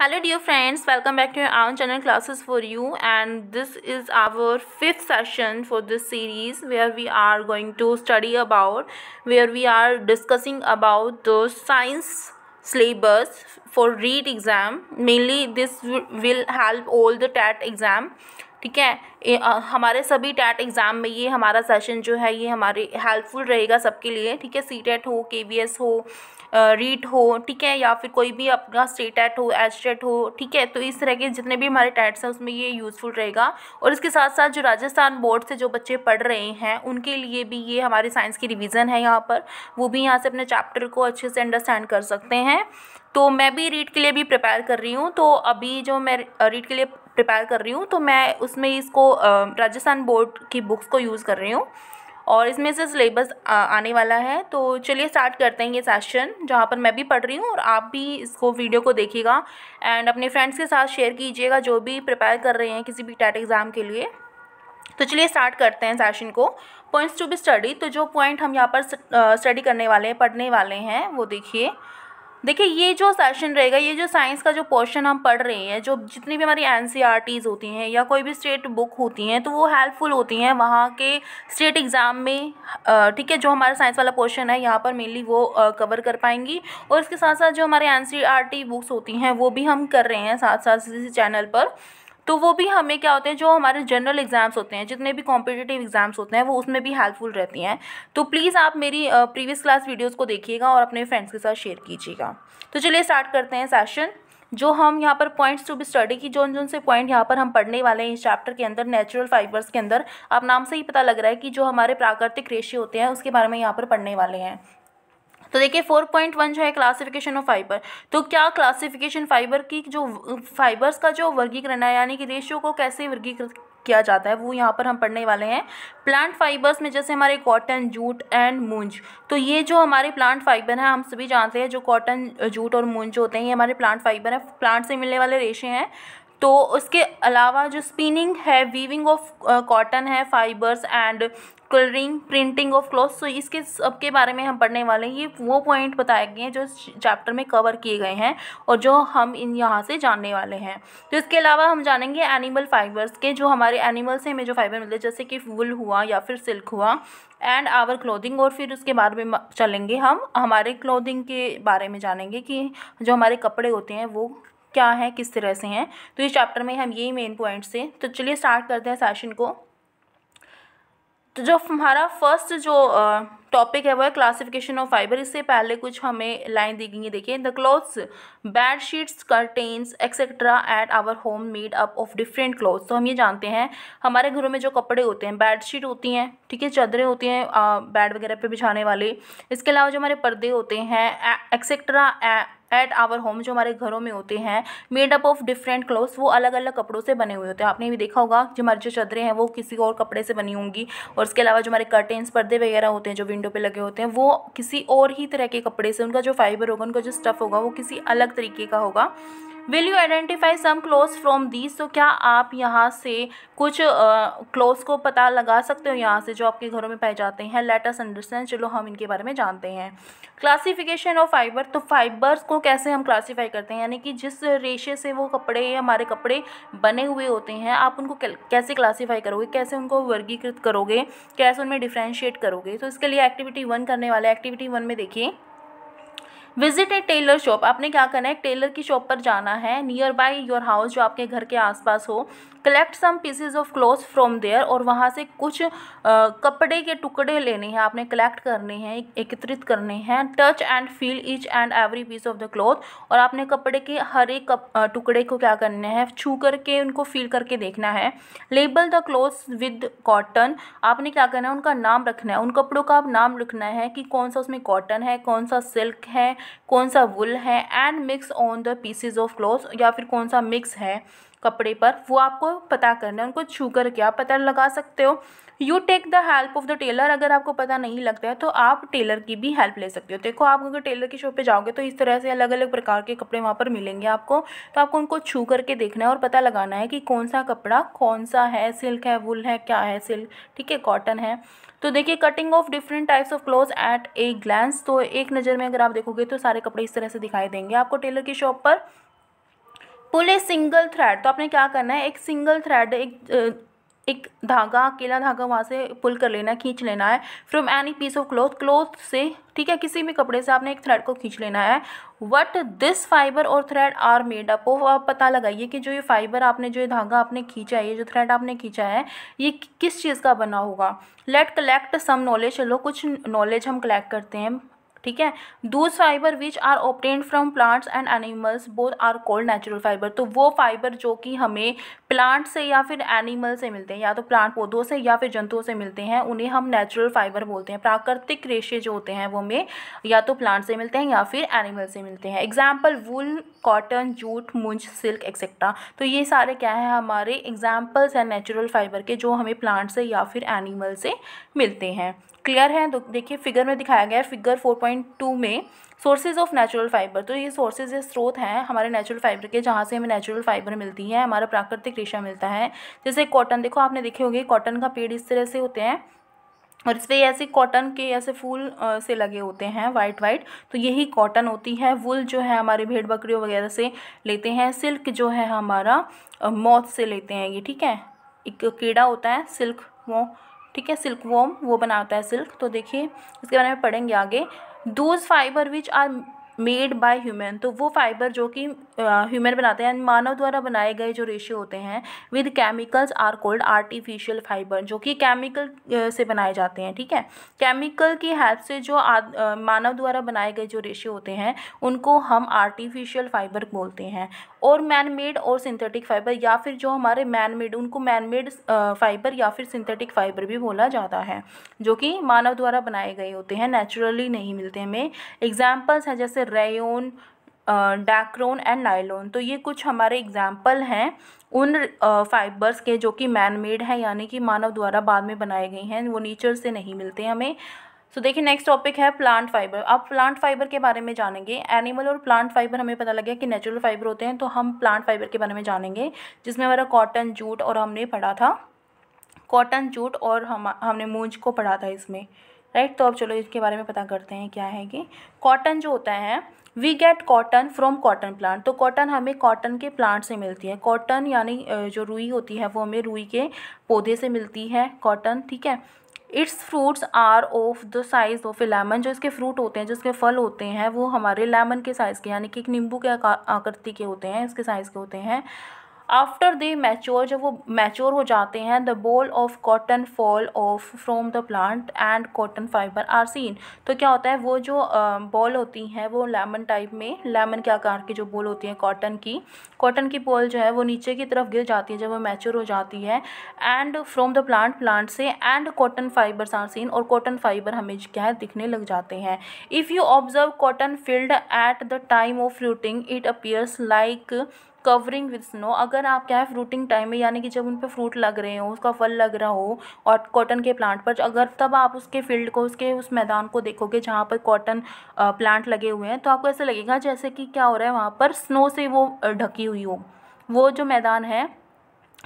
Hello dear friends welcome back to our channel classes for you and this is our fifth session for this series where we are going to study about where we are discussing about the science syllabus for REET exam mainly this will help all the TET exam ठीक है हमारे सभी TET exam में ये हमारा session जो है ये हमारे हेल्पफुल रहेगा सबके लिए ठीक है सी टेट हो के हो रीट हो ठीक है या फिर कोई भी अपना स्टेट टैट हो एस्टेट e हो ठीक है तो इस तरह के जितने भी हमारे टैट्स हैं उसमें ये यूज़फुल रहेगा और इसके साथ साथ जो राजस्थान बोर्ड से जो बच्चे पढ़ रहे हैं उनके लिए भी ये हमारे साइंस की रिविज़न है यहाँ पर वो भी यहाँ से अपने चैप्टर को अच्छे से अंडरस्टैंड कर सकते हैं तो मैं भी रीड के लिए भी प्रिपेयर कर रही हूँ तो अभी जो मैं रीड के लिए प्रिपेयर कर रही हूँ तो मैं उसमें इसको राजस्थान बोर्ड की बुक्स को यूज़ कर रही हूँ और इसमें से सिलेबस आने वाला है तो चलिए स्टार्ट करते हैं ये सेशन जहाँ पर मैं भी पढ़ रही हूँ और आप भी इसको वीडियो को देखिएगा एंड अपने फ्रेंड्स के साथ शेयर कीजिएगा जो भी प्रिपेयर कर रहे हैं किसी भी टैट एग्ज़ाम के लिए तो चलिए स्टार्ट करते हैं सेशन को पॉइंट्स टू बी स्टडी तो जो पॉइंट हम यहाँ पर स्टडी करने वाले हैं पढ़ने वाले हैं वो देखिए देखिए ये जो सेशन रहेगा ये जो साइंस का जो पोर्शन हम पढ़ रहे हैं जो जितनी भी हमारी एन e होती हैं या कोई भी स्टेट बुक होती हैं तो वो हेल्पफुल होती हैं वहाँ के स्टेट एग्ज़ाम में ठीक है जो हमारा साइंस वाला पोर्शन है यहाँ पर मेनली वो कवर कर पाएंगी और इसके साथ साथ जो हमारे एन बुक्स e होती हैं वो भी हम कर रहे हैं साथ साथ इसी चैनल पर तो वो भी हमें क्या होते हैं जो हमारे जनरल एग्ज़ाम्स होते हैं जितने भी कॉम्पिटेटिव एग्ज़ाम्स होते हैं वो उसमें भी हेल्पफुल रहती हैं तो प्लीज़ आप मेरी प्रीवियस क्लास वीडियोज़ को देखिएगा और अपने फ्रेंड्स के साथ शेयर कीजिएगा तो चलिए स्टार्ट करते हैं सेशन जो हम यहाँ पर पॉइंट्स टू बी स्टडी की जो जो से पॉइंट यहाँ पर हम पढ़ने वाले हैं इस चैप्टर के अंदर नेचुरल फाइबर्स के अंदर आप नाम से ही पता लग रहा है कि जो हमारे प्राकृतिक रेशे होते हैं उसके बारे में यहाँ पर पढ़ने वाले हैं तो देखिए फोर पॉइंट वन जो है क्लासिफिकेशन ऑफ फाइबर तो क्या क्लासिफिकेशन फाइबर की जो फाइबर्स का जो वर्गीकरण है यानी कि रेशियो को कैसे वर्गीकृत किया जाता है वो यहाँ पर हम पढ़ने वाले हैं प्लांट फाइबर्स में जैसे हमारे कॉटन जूट एंड मूंज तो ये जो हमारे प्लांट फाइबर हैं हम सभी जानते हैं जो कॉटन जूट और मूंज होते हैं ये हमारे प्लांट फाइबर हैं प्लांट से मिलने वाले रेशे हैं तो उसके अलावा जो स्पिनिंग है वीविंग ऑफ कॉटन है fibres and colouring printing of cloth so इसके सब के बारे में हम पढ़ने वाले हैं ये वो पॉइंट बताए गए हैं जो इस चैप्टर में कवर किए गए हैं और जो हम इन यहाँ से जानने वाले हैं तो इसके अलावा हम जानेंगे एनिमल फाइबर्स के जो हमारे एनिमल्स से हमें जो फाइबर मिलते हैं जैसे कि वुल हुआ या फिर सिल्क हुआ एंड आवर क्लोथिंग और फिर उसके बारे में चलेंगे हम हमारे क्लोथिंग के बारे में जानेंगे कि जो हमारे कपड़े होते हैं वो क्या है किस तरह से हैं तो इस चैप्टर में हम यही मेन पॉइंट्स हैं तो चलिए स्टार्ट करते हैं सेशन को तो जो हमारा फर्स्ट जो टॉपिक है वो है क्लासिफिकेशन ऑफ फाइबर इससे पहले कुछ हमें लाइन है देखिए the clothes bed sheets curtains etcetera at our home made up of different clothes तो हम ये जानते हैं हमारे घरों में जो कपड़े होते हैं बेड शीट होती हैं ठीक है चादरें होती हैं बेड वगैरह पे बिछाने वाले इसके अलावा जो हमारे पर्दे होते हैं एक्सेट्रा एट आवर होम जो हमारे घरों में होते हैं मेडअप ऑफ डिफरेंट क्लोथ्स वो अलग अलग कपड़ों से बने हुए होते हैं आपने भी देखा होगा जो हमारे जो चदरे हैं वो किसी और कपड़े से बनी होंगी और उसके अलावा जो हमारे कर्टेंस पर्दे वगैरह होते हैं जो विंडो पे लगे होते हैं वो किसी और ही तरह के कपड़े से उनका जो फाइबर होगा उनका जो स्टफ़ होगा वो किसी अलग तरीके का होगा will you identify some clothes from these तो क्या आप यहाँ से कुछ क्लोज को पता लगा सकते हो यहाँ से जो आपके घरों में पाए जाते हैं लेटस अंडरस्टैंड चलो हम इनके बारे में जानते हैं क्लासिफिकेशन ऑफ फाइबर तो फाइबर्स को कैसे हम क्लासीफाई करते हैं यानी कि जिस रेशे से वो कपड़े हमारे कपड़े बने हुए होते हैं आप उनको कैसे क्लासीफाई करोगे कैसे उनको वर्गीकृत करोगे कैसे उनमें डिफ्रेंशिएट करोगे तो इसके लिए एक्टिविटी वन करने वाले एक्टिविटी वन में देखिए विजिट ए टेलर शॉप आपने क्या करना है टेलर की शॉप पर जाना है नियर बाय योर हाउस जो आपके घर के आसपास हो collect some pieces of cloth from there और वहाँ से कुछ आ, कपड़े के टुकड़े लेने हैं आपने कलेक्ट करने हैं एकत्रित करने हैं touch and feel each and every piece of the cloth और आपने कपड़े के हर एक टुकड़े को क्या करना है छू करके उनको फील करके देखना है label the cloth with cotton आपने क्या करना है उनका नाम रखना है उन कपड़ों का आप नाम रखना है कि कौन सा उसमें कॉटन है कौन सा सिल्क है कौन सा वुल है and mix on the pieces of cloth या फिर कौन सा मिक्स है कपड़े पर वो आपको पता करना है उनको छू कर क्या आप पता लगा सकते हो you take the help of the tailor अगर आपको पता नहीं लगता है तो आप टेलर की भी हेल्प ले सकते हो देखो आप अगर टेलर की शॉप पे जाओगे तो इस तरह से अलग अलग प्रकार के कपड़े वहाँ पर मिलेंगे आपको तो आपको उनको छू करके देखना है और पता लगाना है कि कौन सा कपड़ा कौन सा है सिल्क है वुल है क्या है सिल्क ठीक है कॉटन है तो देखिए cutting of different types of cloth at a glance तो एक नज़र में अगर आप देखोगे तो सारे कपड़े इस तरह से दिखाई देंगे आपको टेलर की शॉप पर पुल ए सिंगल थ्रेड तो आपने क्या करना है एक सिंगल थ्रेड एक एक धागा अकेला धागा वहाँ से पुल कर लेना है खींच लेना है from any piece of cloth cloth से ठीक है किसी भी कपड़े से आपने एक थ्रेड को खींच लेना है वट दिस फाइबर और thread are made up of आप पता लगाइए कि जो ये फाइबर आपने जो ये धागा आपने खींचा है ये जो थ्रेड आपने खींचा है ये किस चीज़ का बना होगा लेट कलेक्ट सम नॉलेज चलो कुछ नॉलेज हम कलेक्ट करते हैं ठीक है दूध fibre which are obtained from plants and animals both are called natural fibre तो वो फाइबर जो कि हमें प्लांट से या फिर एनिमल से मिलते हैं या तो प्लांट पौधों से या फिर जंतुओं से मिलते हैं उन्हें हम नेचुरल फाइबर बोलते हैं प्राकृतिक रेशे जो होते हैं वो हमें या तो प्लांट से मिलते हैं या फिर एनिमल से मिलते हैं example wool cotton jute munj silk etcetera तो ये सारे क्या है हमारे एग्जाम्पल्स हैं नेचुरल फाइबर के जो हमें प्लांट से या फिर एनिमल से मिलते हैं क्लियर है देखिए फिगर में दिखाया गया है फिगर 4.2 में सोर्सेज ऑफ नेचुरल फाइबर तो ये सोर्सेज या स्रोत हैं हमारे नेचुरल फाइबर के जहाँ से हमें नेचुरल फाइबर मिलती है हमारा प्राकृतिक रेशा मिलता है जैसे कॉटन देखो आपने देखे होंगे कॉटन का पेड़ इस तरह से होते हैं और इस पर ऐसे कॉटन के ऐसे फूल से लगे होते हैं वाइट वाइट तो यही कॉटन होती है वुल जो है हमारे भेड़ बकरियों वगैरह से लेते हैं सिल्क जो है हमारा मौत से लेते हैं ये ठीक है एक कीड़ा होता है सिल्क वो ठीक है सिल्क वोम वो बनाता है सिल्क तो देखिए इसके बारे में पढ़ेंगे आगे those fibre which are made by human तो वो फाइबर जो कि ह्यूमन बनाते हैं मानव द्वारा बनाए गए जो रेशे होते हैं with chemicals are called artificial fibre जो कि केमिकल से बनाए जाते हैं ठीक है केमिकल की हेल्प से जो मानव द्वारा बनाए गए जो रेशे होते हैं उनको हम आर्टिफिशियल फाइबर बोलते हैं और मैन मेड और सिंथेटिक फाइबर या फिर जो हमारे मैन मेड उनको मैन मेड फाइबर या फिर सिंथेटिक फाइबर भी बोला जाता है जो कि मानव द्वारा बनाए गए होते हैं नेचुरली नहीं मिलते हमें एग्जाम्पल्स हैं जैसे रेयोन डैक्रोन एंड नाइलोन तो ये कुछ हमारे एग्जाम्पल हैं उन फाइबर्स के जो कि मैन मेड हैं यानी कि मानव द्वारा बाद में बनाए गए हैं वो नेचर से नहीं मिलते हमें सो देखिए नेक्स्ट टॉपिक है प्लांट फाइबर आप प्लांट फाइबर के बारे में जानेंगे एनिमल और प्लांट फाइबर हमें पता लगे कि नेचुरल फाइबर होते हैं तो हम प्लांट फाइबर के बारे में जानेंगे जिसमें हमारा कॉटन जूट और हमने पढ़ा था कॉटन जूट और हम हमने मूंज को पढ़ा था इसमें राइट तो अब चलो इसके बारे में पता करते हैं क्या है कि कॉटन जो होता है we get cotton from cotton plant तो कॉटन हमें कॉटन के प्लांट से मिलती है कॉटन यानी जो रुई होती है वो हमें रुई के पौधे से मिलती है कॉटन ठीक है its fruits are of the size of a lemon जो इसके फ्रूट होते हैं जो इसके फल होते हैं वो हमारे लेमन के साइज़ के यानी कि एक नींबू के आकृति के होते हैं इसके साइज़ के होते हैं आफ्टर दे मैच्योर जब वो मैच्योर हो जाते हैं the boll of cotton fall off from the plant and cotton fibre are seen तो क्या होता है वो जो बॉल होती हैं वो लेमन टाइप में लेमन के आकार की जो बॉल होती हैं कॉटन की कॉटन की बॉल जो है वो नीचे की तरफ गिर जाती है जब वो मैच्योर हो जाती है and from the plant plant से and cotton fibre are seen और कॉटन फाइबर हमें क्या है दिखने लग जाते हैं if you observe cotton field at the time of fruiting it appears like covering with snow अगर आप क्या है फ्रूटिंग टाइम में यानी कि जब उन पर फ्रूट लग रहे हो उसका फल लग रहा हो और कॉटन के प्लांट पर अगर तब आप उसके फील्ड को उसके उस मैदान को देखोगे जहाँ पर कॉटन प्लांट लगे हुए हैं तो आपको ऐसा लगेगा जैसे कि क्या हो रहा है वहाँ पर स्नो से वो ढकी हुई हो वो जो मैदान है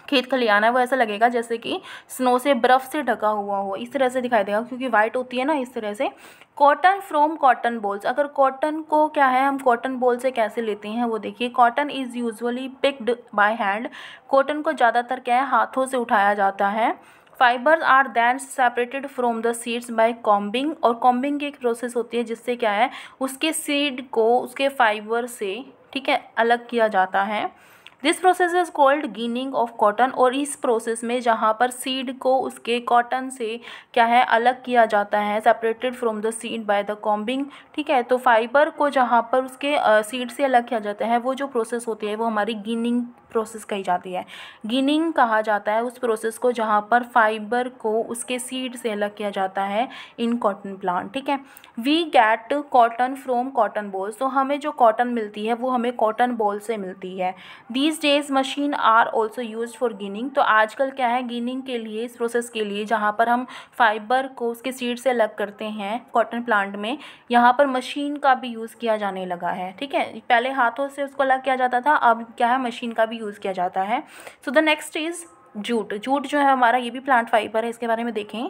खेत खलियाना है वो ऐसा लगेगा जैसे कि स्नो से बर्फ़ से ढका हुआ हो इस तरह से दिखाई देगा क्योंकि वाइट होती है ना इस तरह से कॉटन फ्रॉम कॉटन बॉल्स अगर कॉटन को क्या है हम कॉटन बॉल से कैसे लेते हैं वो देखिए cotton is usually picked by hand cotton को ज़्यादातर क्या है हाथों से उठाया जाता है fibres are then separated from the seeds by combing और कॉम्बिंग की एक प्रोसेस होती है जिससे क्या है उसके सीड को उसके फाइबर से ठीक है अलग किया जाता है this process is called ginning of cotton और इस प्रोसेस में जहाँ पर सीड को उसके कॉटन से क्या है अलग किया जाता है separated from the seed by the combing ठीक है तो फाइबर को जहाँ पर उसके सीड से अलग किया जाता है वो जो प्रोसेस होती है वो हमारी गिनिंग प्रोसेस कही जाती है गिनिंग कहा जाता है उस प्रोसेस को जहाँ पर फाइबर को उसके सीड से अलग किया जाता है इन कॉटन प्लांट ठीक है we get cotton from cotton boll तो हमें जो कॉटन मिलती है वो हमें कॉटन बॉल से मिलती है these days machine are also use for ginning तो आजकल क्या है गिनिंग के लिए इस प्रोसेस के लिए जहाँ पर हम फाइबर को उसके सीड से अलग करते हैं कॉटन प्लांट में यहाँ पर मशीन का भी यूज़ किया जाने लगा है ठीक है पहले हाथों से उसको अलग किया जाता था अब क्या है मशीन का भी यूज़ किया जाता है so the next is jute jute जो है हमारा ये भी प्लांट फाइबर है इसके बारे में देखें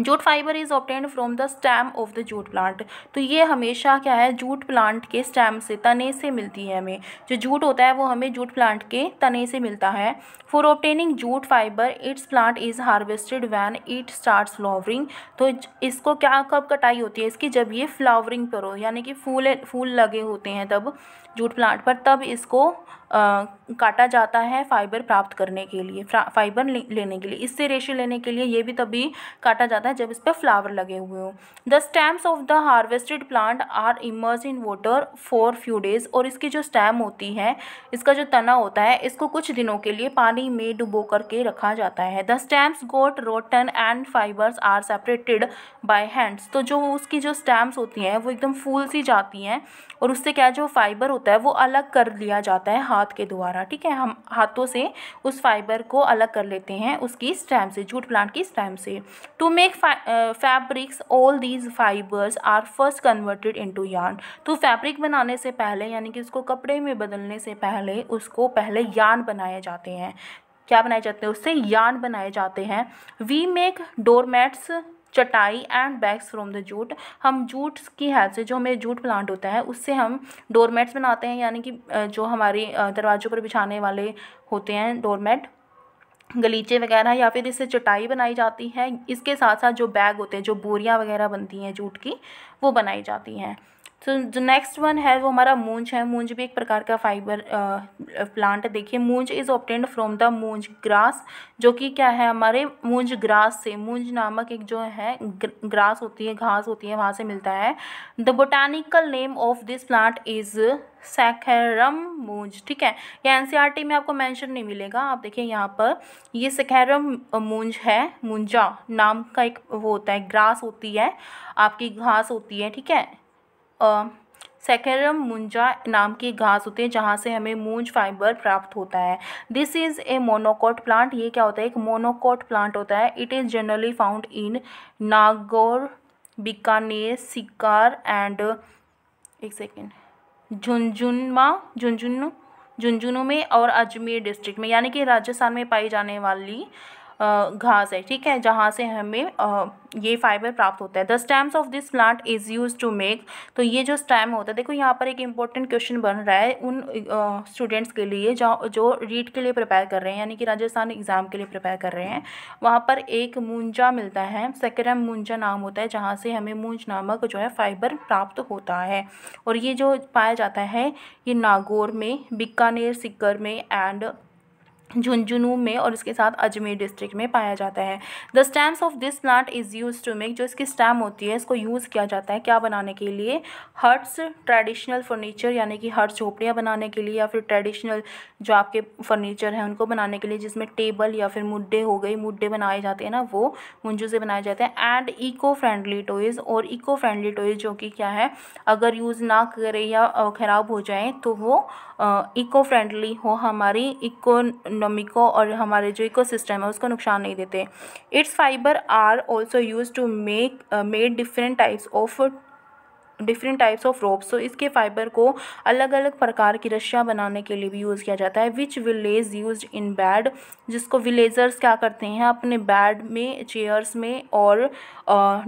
jute fibre is obtained from the stem of the jute plant तो ये हमेशा क्या है जूट प्लांट के स्टैम से तने से मिलती है हमें जो जूट होता है वो हमें जूट प्लांट के तने से मिलता है for obtaining jute fibre its plant is harvested when it start flowering तो इसको क्या कब कटाई होती है इसकी जब ये फ्लावरिंग पर हो यानी कि फूल फूल लगे होते हैं तब जूट प्लांट पर तब इसको काटा जाता है फाइबर प्राप्त करने के लिए फाइबर लेने के लिए इससे रेशे लेने के लिए ये भी तभी काटा जाता है जब इस पर फ्लावर लगे हुए हों the stems of the harvested plant are immerse in water for few days और इसकी जो स्टैम होती है इसका जो तना होता है इसको कुछ दिनों के लिए पानी में डुबो करके रखा जाता है the stems got rotten and fibres are separated by hands तो जो उसकी जो स्टैम्प्स होती हैं वो एकदम फूल सी जाती हैं और उससे क्या जो फाइबर होता है वो अलग कर लिया जाता है हाथ हाथ के द्वारा ठीक है हम हाथों से उस फाइबर को अलग कर लेते हैं उसकी स्टैम से जूट प्लांट की स्टैम से to make fabrics all these fibres are first converted into yarn तो फैब्रिक बनाने से पहले यानी कि उसको कपड़े में बदलने से पहले उसको पहले यान बनाए जाते हैं क्या बनाए जाते हैं उससे यान बनाए जाते हैं वी मेक डोरमेट्स चटाई and bags from the jute हम जूट की हेल्प से जो हमें जूट प्लांट होता है उससे हम डोरमेट्स बनाते हैं यानी कि जो हमारे दरवाज़ों पर बिछाने वाले होते हैं डोरमेट गलीचे वगैरह या फिर इससे चटाई बनाई जाती है इसके साथ साथ जो बैग होते हैं जो बोरियाँ वगैरह बनती हैं जूट की वो बनाई जाती हैं सो जो नेक्स्ट वन है वो हमारा मूंज है मूंज भी एक प्रकार का फाइबर प्लांट है देखिए munj is obtained from the munj grass जो कि क्या है हमारे मूंज ग्रास से मूंज नामक एक जो है ग्रास होती है घास होती है वहाँ से मिलता है the botanical name of this plant is saccharum munj ठीक है ये एन e में आपको मैंशन नहीं मिलेगा आप देखिए यहाँ पर ये सेखरम मूंज है मूंजा नाम का एक वो होता है ग्रास होती है आपकी घास होती है ठीक है सेकेरम मुंजा नाम की घास होती है जहाँ से हमें मूंज फाइबर प्राप्त होता है this is a monocot plant ये क्या होता है एक मोनोकोट प्लांट होता है it is generally found in Nagaur Bikaner Sikar and एक सेकेंड झुंझुनमा झुंझुनू झुंझुनू में और अजमेर डिस्ट्रिक्ट में यानी कि राजस्थान में पाई जाने वाली घास है ठीक है जहाँ से हमें ये फाइबर प्राप्त होता है the stems of this plant is use to make तो ये जो स्टैम होता है देखो यहाँ पर एक इंपॉर्टेंट क्वेश्चन बन रहा है उन स्टूडेंट्स के लिए जो जो रीड के लिए प्रिपेयर कर रहे हैं यानी कि राजस्थान एग्ज़ाम के लिए प्रिपेयर कर रहे हैं वहाँ पर एक मूंजा मिलता है सेकेरम मूंजा नाम होता है जहाँ से हमें मूंज नामक जो है फाइबर प्राप्त होता है और ये जो पाया जाता है ये नागौर में बीकानेर सिक्कर में एंड झुंझुनू में और इसके साथ अजमेर डिस्ट्रिक्ट में पाया जाता है the stems of this plant is use to make जो इसकी स्टैम होती है इसको यूज़ किया जाता है क्या बनाने के लिए हर्ट्स ट्रेडिशनल फर्नीचर यानी कि हर्ट्स झोपड़ियाँ बनाने के लिए या फिर ट्रेडिशनल जो आपके फर्नीचर हैं उनको बनाने के लिए जिसमें टेबल या फिर मुड्डे हो गई मुड्डे बनाए जाते हैं ना वो मुंजू से बनाए जाते हैं एंड इको फ्रेंडली टॉयज़ और इको फ्रेंडली टॉयज़ जो कि क्या है अगर यूज़ ना करें या ख़राब हो जाए तो वो इको फ्रेंडली हो हमारी इको इकोनॉमी को और हमारे जो इको सिस्टम है उसको नुकसान नहीं देते its fibre are also use to make made different types of different types of ropes तो इसके फाइबर को अलग अलग प्रकार की रस्सियाँ बनाने के लिए भी यूज़ किया जाता है which village use in bed जिसको विलेजर्स क्या करते हैं अपने बैड में चेयर्स में और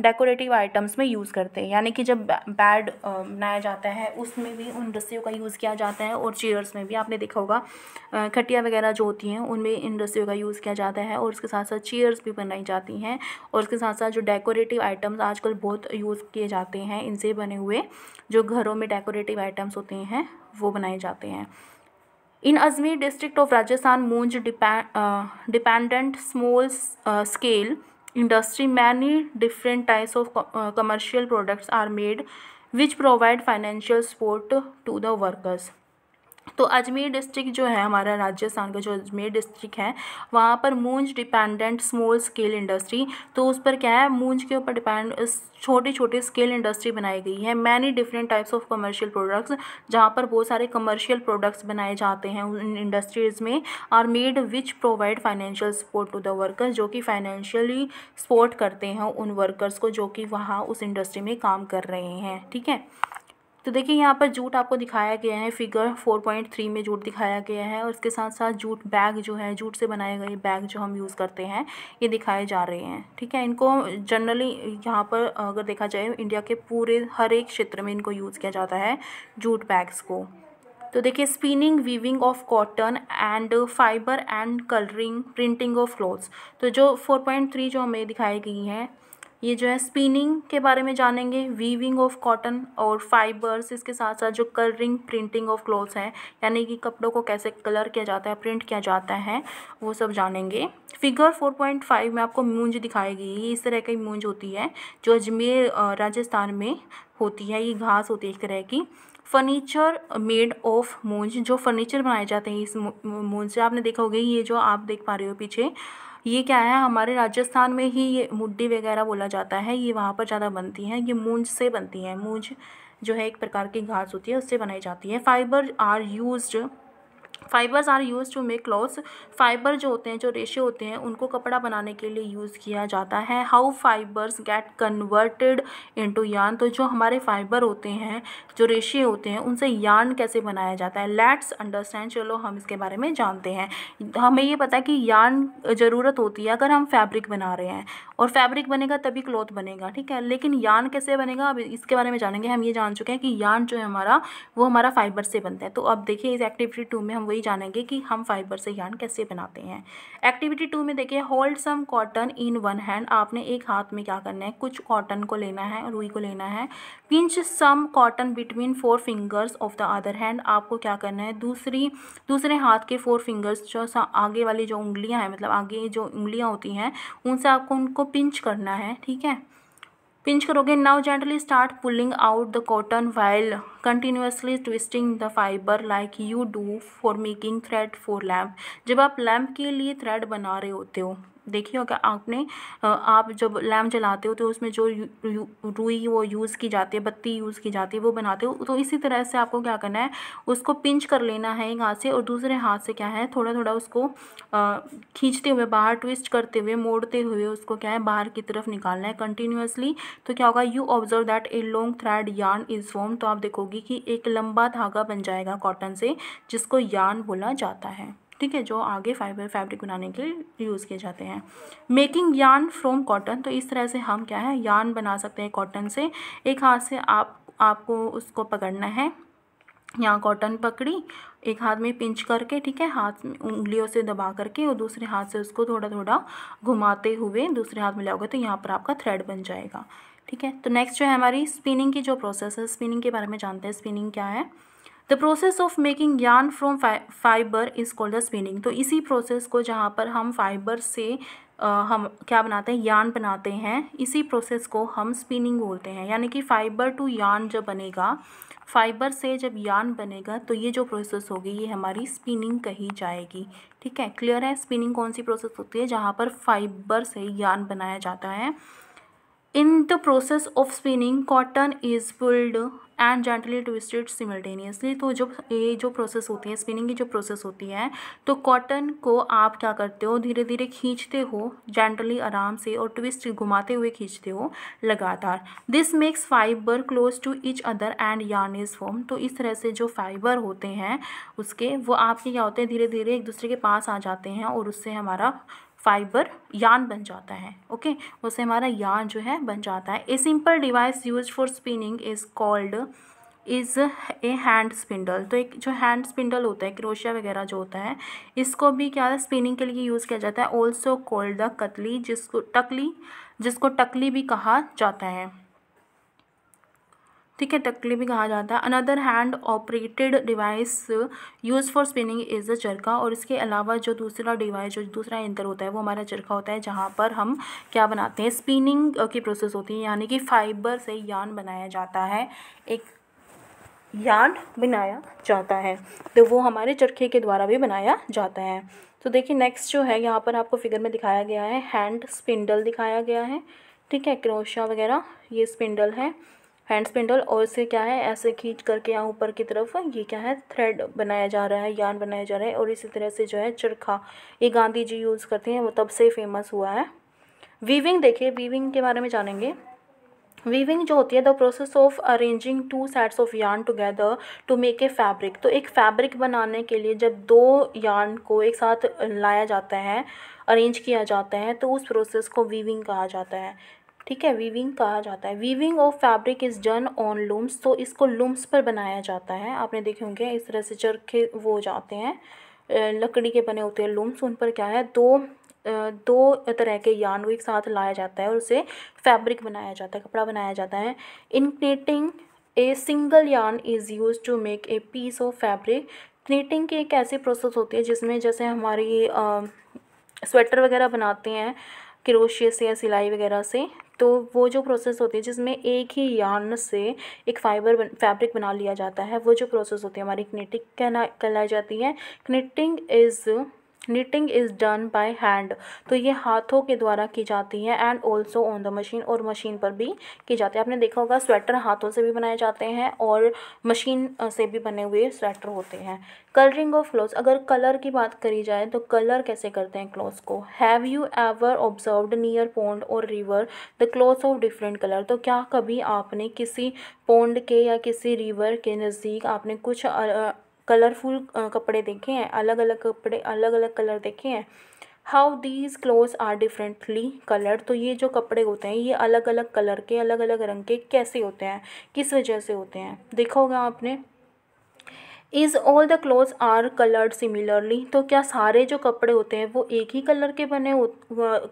डेकोरेटिव आइटम्स में यूज़ करते हैं यानी कि जब बैड बनाया जाता है उसमें भी उन रस्सियों का यूज़ किया जाता है और चेयर्स में भी आपने देखा होगा खटिया वगैरह जो होती हैं उनमें इन रस्सियों का यूज़ किया जाता है और उसके साथ साथ चेयर्स भी बनाई जाती हैं और उसके साथ साथ जो डेकोरेटिव आइटम्स आजकल बहुत यूज़ किए जाते हैं इनसे बने बने हुए जो घरों में डेकोरेटिव आइटम्स होते हैं वो बनाए जाते हैं in Ajmer district of Rajasthan munj dependent small scale industry many different types of commercial products are made which provide financial support to the workers तो अजमेर डिस्ट्रिक्ट जो है हमारा राजस्थान का जो अजमेर डिस्ट्रिक्ट है वहाँ पर मूंज डिपेंडेंट स्मॉल स्केल इंडस्ट्री तो उस पर क्या है मूंज के ऊपर डिपेंड छोटे छोटे स्केल इंडस्ट्री बनाई गई है many different types of commercial products जहाँ पर बहुत सारे कमर्शियल प्रोडक्ट्स बनाए जाते हैं उन इंडस्ट्रीज़ में are made which provide financial support to the workers जो कि फाइनेंशियली सपोर्ट करते हैं उन वर्कर्स को जो कि वहाँ उस इंडस्ट्री में काम कर रहे हैं ठीक है तो देखिए यहाँ पर जूट आपको दिखाया गया है फिगर फोर पॉइंट थ्री में जूट दिखाया गया है और इसके साथ साथ जूट बैग जो है जूट से बनाए गए बैग जो हम यूज़ करते हैं ये दिखाए जा रहे हैं ठीक है इनको जनरली यहाँ पर अगर देखा जाए इंडिया के पूरे हर एक क्षेत्र में इनको यूज़ किया जाता है जूट बैग्स को तो देखिए spinning weaving of cotton and fibre and colouring printing of clothes तो जो फोर पॉइंट थ्री जो हमें दिखाई गई हैं ये जो है स्पिनिंग के बारे में जानेंगे वीविंग ऑफ कॉटन और फाइबर्स इसके साथ साथ जो कलरिंग प्रिंटिंग ऑफ क्लोथ्स हैं यानी कि कपड़ों को कैसे कलर किया जाता है प्रिंट किया जाता है वो सब जानेंगे फिगर फोर पॉइंट फाइव में आपको मूंज दिखाएगी ये इस तरह की मूंज होती है जो अजमेर राजस्थान में होती है ये घास होती है एक तरह की फर्नीचर मेड ऑफ मूंज जो फर्नीचर बनाए जाते हैं इस मूंज से आपने देखा होगा ये जो आप देख पा रहे हो पीछे ये क्या है हमारे राजस्थान में ही ये मुड्डी वगैरह बोला जाता है ये वहाँ पर ज़्यादा बनती हैं ये मूंज से बनती हैं मूंज जो है एक प्रकार की घास होती है उससे बनाई जाती है fibre are used fibres are use to make clothes fibre जो होते हैं जो रेशे होते हैं उनको कपड़ा बनाने के लिए यूज़ किया जाता है how fibres get converted into yarn तो जो हमारे फाइबर होते हैं जो रेशे होते हैं उनसे यान कैसे बनाया जाता है लेट्स अंडरस्टैंड चलो हम इसके बारे में जानते हैं हमें ये पता है कि यान ज़रूरत होती है अगर हम फैब्रिक बना रहे हैं और फैब्रिक बनेगा तभी क्लॉथ बनेगा ठीक है लेकिन यान कैसे बनेगा अब इसके बारे में जानेंगे हम ये जान चुके हैं कि यान जो है हमारा वो हमारा फाइबर से बनता है तो अब देखिए इस एक्टिविटी टू में हम वही वही जानेंगे कि हम फाइबर से यान कैसे बनाते हैं एक्टिविटी टू में देखिए hold some cotton in one hand आपने एक हाथ में क्या करना है कुछ कॉटन को लेना है रुई को लेना है pinch some cotton between four fingers of the other hand आपको क्या करना है दूसरी दूसरे हाथ के फोर फिंगर्स जो आगे वाली जो उंगलियाँ हैं मतलब आगे जो उंगलियाँ होती हैं उनसे आपको उनको पिंच करना है ठीक है पिंच करोगे now gently start pulling out the cotton while continuously twisting the fibre like you do for making thread for lamp जब आप लैम्प के लिए थ्रेड बना रहे होते हो देखिए होगा आपने आप जब लैम्प जलाते हो तो उसमें जो रुई वो यूज़ की जाती है बत्ती यूज़ की जाती है वो बनाते हो तो इसी तरह से आपको क्या करना है उसको पिंच कर लेना है एक हाथ से और दूसरे हाथ से क्या है थोड़ा थोड़ा उसको खींचते हुए बाहर ट्विस्ट करते हुए मोड़ते हुए उसको क्या है बाहर की तरफ निकालना है कंटिन्यूसली तो क्या होगा you observe that a long thread yarn is form तो आप देखोगे कि एक लंबा धागा बन जाएगा कॉटन से जिसको यान बोला जाता है ठीक है जो आगे फाइबर फैब्रिक बनाने के लिए यूज़ किए जाते हैं मेकिंग यान फ्रॉम कॉटन तो इस तरह से हम क्या है यान बना सकते हैं कॉटन से एक हाथ से आप आपको उसको पकड़ना है यहाँ कॉटन पकड़ी एक हाथ में पिंच करके ठीक है हाथ में उंगलियों से दबा करके और दूसरे हाथ से उसको थोड़ा थोड़ा घुमाते हुए दूसरे हाथ में लाओगे तो यहाँ पर आपका थ्रेड बन जाएगा ठीक है तो नेक्स्ट जो है हमारी स्पिनिंग की जो प्रोसेस है स्पिनिंग के बारे में जानते हैं स्पिनिंग क्या है the process of making yarn from fibre is called the spinning तो इसी प्रोसेस को जहाँ पर हम फाइबर से आ, हम क्या बनाते हैं यान बनाते हैं इसी प्रोसेस को हम स्पिनिंग बोलते हैं यानी कि फाइबर टू यान जब बनेगा फाइबर से जब यान बनेगा तो ये जो प्रोसेस होगी ये हमारी स्पिनिंग कही जाएगी ठीक है क्लियर है स्पिनिंग कौन सी प्रोसेस होती है जहाँ पर फाइबर से यान बनाया जाता है in the process of spinning cotton is pulled and gently twisted simultaneously तो जो ये जो प्रोसेस होती है स्पिनिंग की जो प्रोसेस होती है तो कॉटन को आप क्या करते हो धीरे धीरे खींचते हो जेंटली आराम से और ट्विस्ट घुमाते हुए खींचते हो लगातार this makes fibre close to each other and yarn is form तो इस तरह से जो फाइबर होते हैं उसके वो आपके क्या होते हैं धीरे धीरे एक दूसरे के पास आ जाते हैं और उससे हमारा फाइबर यान बन जाता है ओके उससे हमारा यान जो है बन जाता है a simple device use for spinning is called is a hand spindle तो एक जो हैंड स्पिंडल होता है क्रोशिया वगैरह जो होता है इसको भी क्या है स्पिनिंग के लिए यूज़ किया जाता है ऑल्सो कॉल्ड द कतली जिसको टकली जिसको टकली भी कहा जाता है ठीक है टकली भी कहा जाता है another hand operated device used for spinning is the charkha और इसके अलावा जो दूसरा डिवाइस जो दूसरा यंत्र होता है वो हमारा चरखा होता है जहाँ पर हम क्या बनाते हैं स्पिनिंग की प्रोसेस होती है यानी कि फाइबर से यान बनाया जाता है एक यान बनाया जाता है तो वो हमारे चरखे के द्वारा भी बनाया जाता है तो देखिए नेक्स्ट जो है यहाँ पर आपको फिगर में दिखाया गया है हैंड स्पिंडल दिखाया गया है ठीक है क्रोशा वगैरह ये स्पिंडल है हैंड स्पिंडल और इसे क्या है ऐसे खींच करके यहाँ ऊपर की तरफ ये क्या है थ्रेड बनाया जा रहा है यान बनाया जा रहा है और इसी तरह से जो है चरखा ये गांधी जी यूज़ करते हैं वो तब से फेमस हुआ है वीविंग देखिए वीविंग के बारे में जानेंगे वीविंग जो होती है the process of arranging two sets of yarn together to make a fabric तो एक फैब्रिक बनाने के लिए जब दो यान को एक साथ लाया जाता है अरेंज किया जाता है तो उस प्रोसेस को वीविंग कहा जाता है ठीक है वीविंग कहा जाता है weaving of fabric is done on looms तो इसको लूम्स पर बनाया जाता है आपने देखे होंगे इस तरह से चरखे वो जाते हैं लकड़ी के बने होते हैं लूम्स उन पर क्या है दो दो तरह के यान को एक साथ लाया जाता है और उसे फैब्रिक बनाया जाता है कपड़ा बनाया जाता है in knitting a single yarn is use to make a piece of fabric knitting की एक ऐसी प्रोसेस होती है जिसमें जैसे हमारी स्वेटर वगैरह बनाते हैं क्रोशिया से या सिलाई वगैरह से तो वो जो प्रोसेस होती है जिसमें एक ही यार्न से एक फाइबर बन, फैब्रिक बना लिया जाता है वो जो प्रोसेस होती है हमारी क्निटिंग कहना कहलाई जाती है knitting is knitting is done by hand तो ये हाथों के द्वारा की जाती है and also on the machine और मशीन पर भी की जाती है आपने देखा होगा स्वेटर हाथों से भी बनाए जाते हैं और मशीन से भी बने हुए स्वेटर होते हैं कलरिंग ऑफ क्लोथ अगर कलर की बात करी जाए तो कलर कैसे करते हैं क्लोथ्स को have you ever observed near pond और river the clothes of different colour तो क्या कभी आपने किसी पोंड के या किसी रिवर के नज़दीक आपने कुछ कलरफुल कपड़े देखे हैं अलग अलग कपड़े अलग अलग कलर देखे हैं how these clothes are differently colour तो ये जो कपड़े होते हैं ये अलग अलग कलर के अलग अलग रंग के कैसे होते हैं किस वजह से होते हैं देखा होगा आपने is all the cloth are coloured similarly तो क्या सारे जो कपड़े होते हैं वो एक ही कलर के बने हो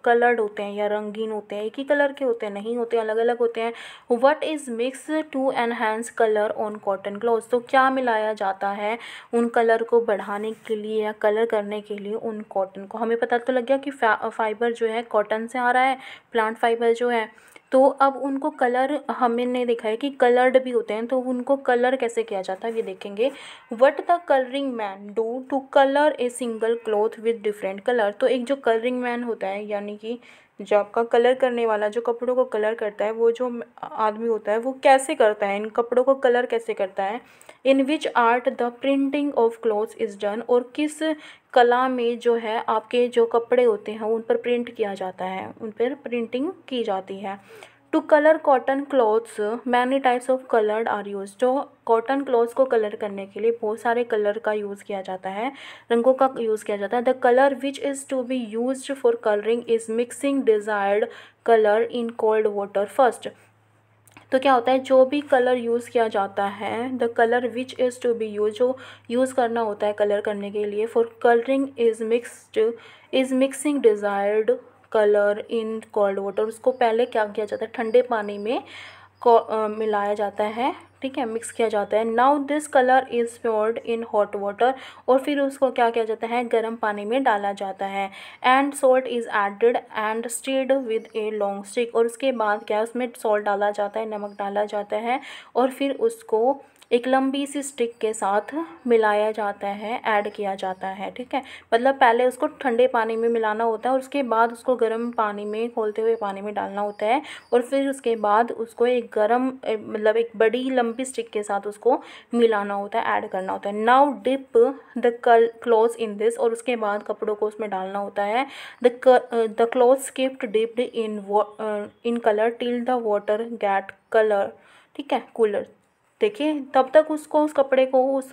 कलर्ड होते हैं या रंगीन होते हैं एक ही कलर के होते हैं नहीं होते अलग अलग होते हैं what is mix to enhance colour on cotton cloth तो क्या मिलाया जाता है उन कलर को बढ़ाने के लिए या कलर करने के लिए उन कॉटन को हमें पता तो लग गया कि फाइबर जो है कॉटन से आ रहा है प्लांट फाइबर जो है तो अब उनको कलर हमने देखा है कि कलर्ड भी होते हैं तो उनको कलर कैसे किया जाता है ये देखेंगे what the colouring man do to colour a single cloth with different colour तो एक जो कलरिंग मैन होता है यानी कि जो आपका कलर करने वाला जो कपड़ों को कलर करता है वो जो आदमी होता है वो कैसे करता है इन कपड़ों को कलर कैसे करता है in which art the printing of clothes is done और किस कला में जो है आपके जो कपड़े होते हैं उन पर प्रिंट किया जाता है उन पर प्रिंटिंग की जाती है to colour cotton clothes many types of coloured are use जो कॉटन क्लॉथ्स को कलर करने के लिए बहुत सारे कलर का यूज़ किया जाता है रंगों का यूज़ किया जाता है the colour which is to be use for colouring is mixing desired colour in cold water first तो क्या होता है जो भी कलर यूज़ किया जाता है the colour which is to be use जो यूज़ करना होता है कलर करने के लिए for colouring is mixed is mixing desired colour in cold water उसको पहले क्या किया जाता है ठंडे पानी में को मिलाया जाता है ठीक है मिक्स किया जाता है now this colour is poured in hot water और फिर उसको क्या किया जाता है गर्म पानी में डाला जाता है and salt is added and stirred with a long stick और उसके बाद क्या है उसमें सॉल्ट डाला जाता है नमक डाला जाता है और फिर उसको एक लंबी सी स्टिक के साथ मिलाया जाता है ऐड किया जाता है ठीक है मतलब पहले उसको ठंडे पानी में मिलाना होता है और उसके बाद उसको गर्म पानी में खोलते हुए पानी में डालना होता है और फिर उसके बाद उसको एक गर्म मतलब एक बड़ी लंबी स्टिक के साथ उसको मिलाना होता है ऐड करना होता है नाउ डिप द कल क्लोथ इन दिस और उसके बाद कपड़ों को उसमें डालना होता है the the cloth skipped dipped in in colour till the water get colour ठीक है कूलर देखिए तब तक उसको उस कपड़े को उस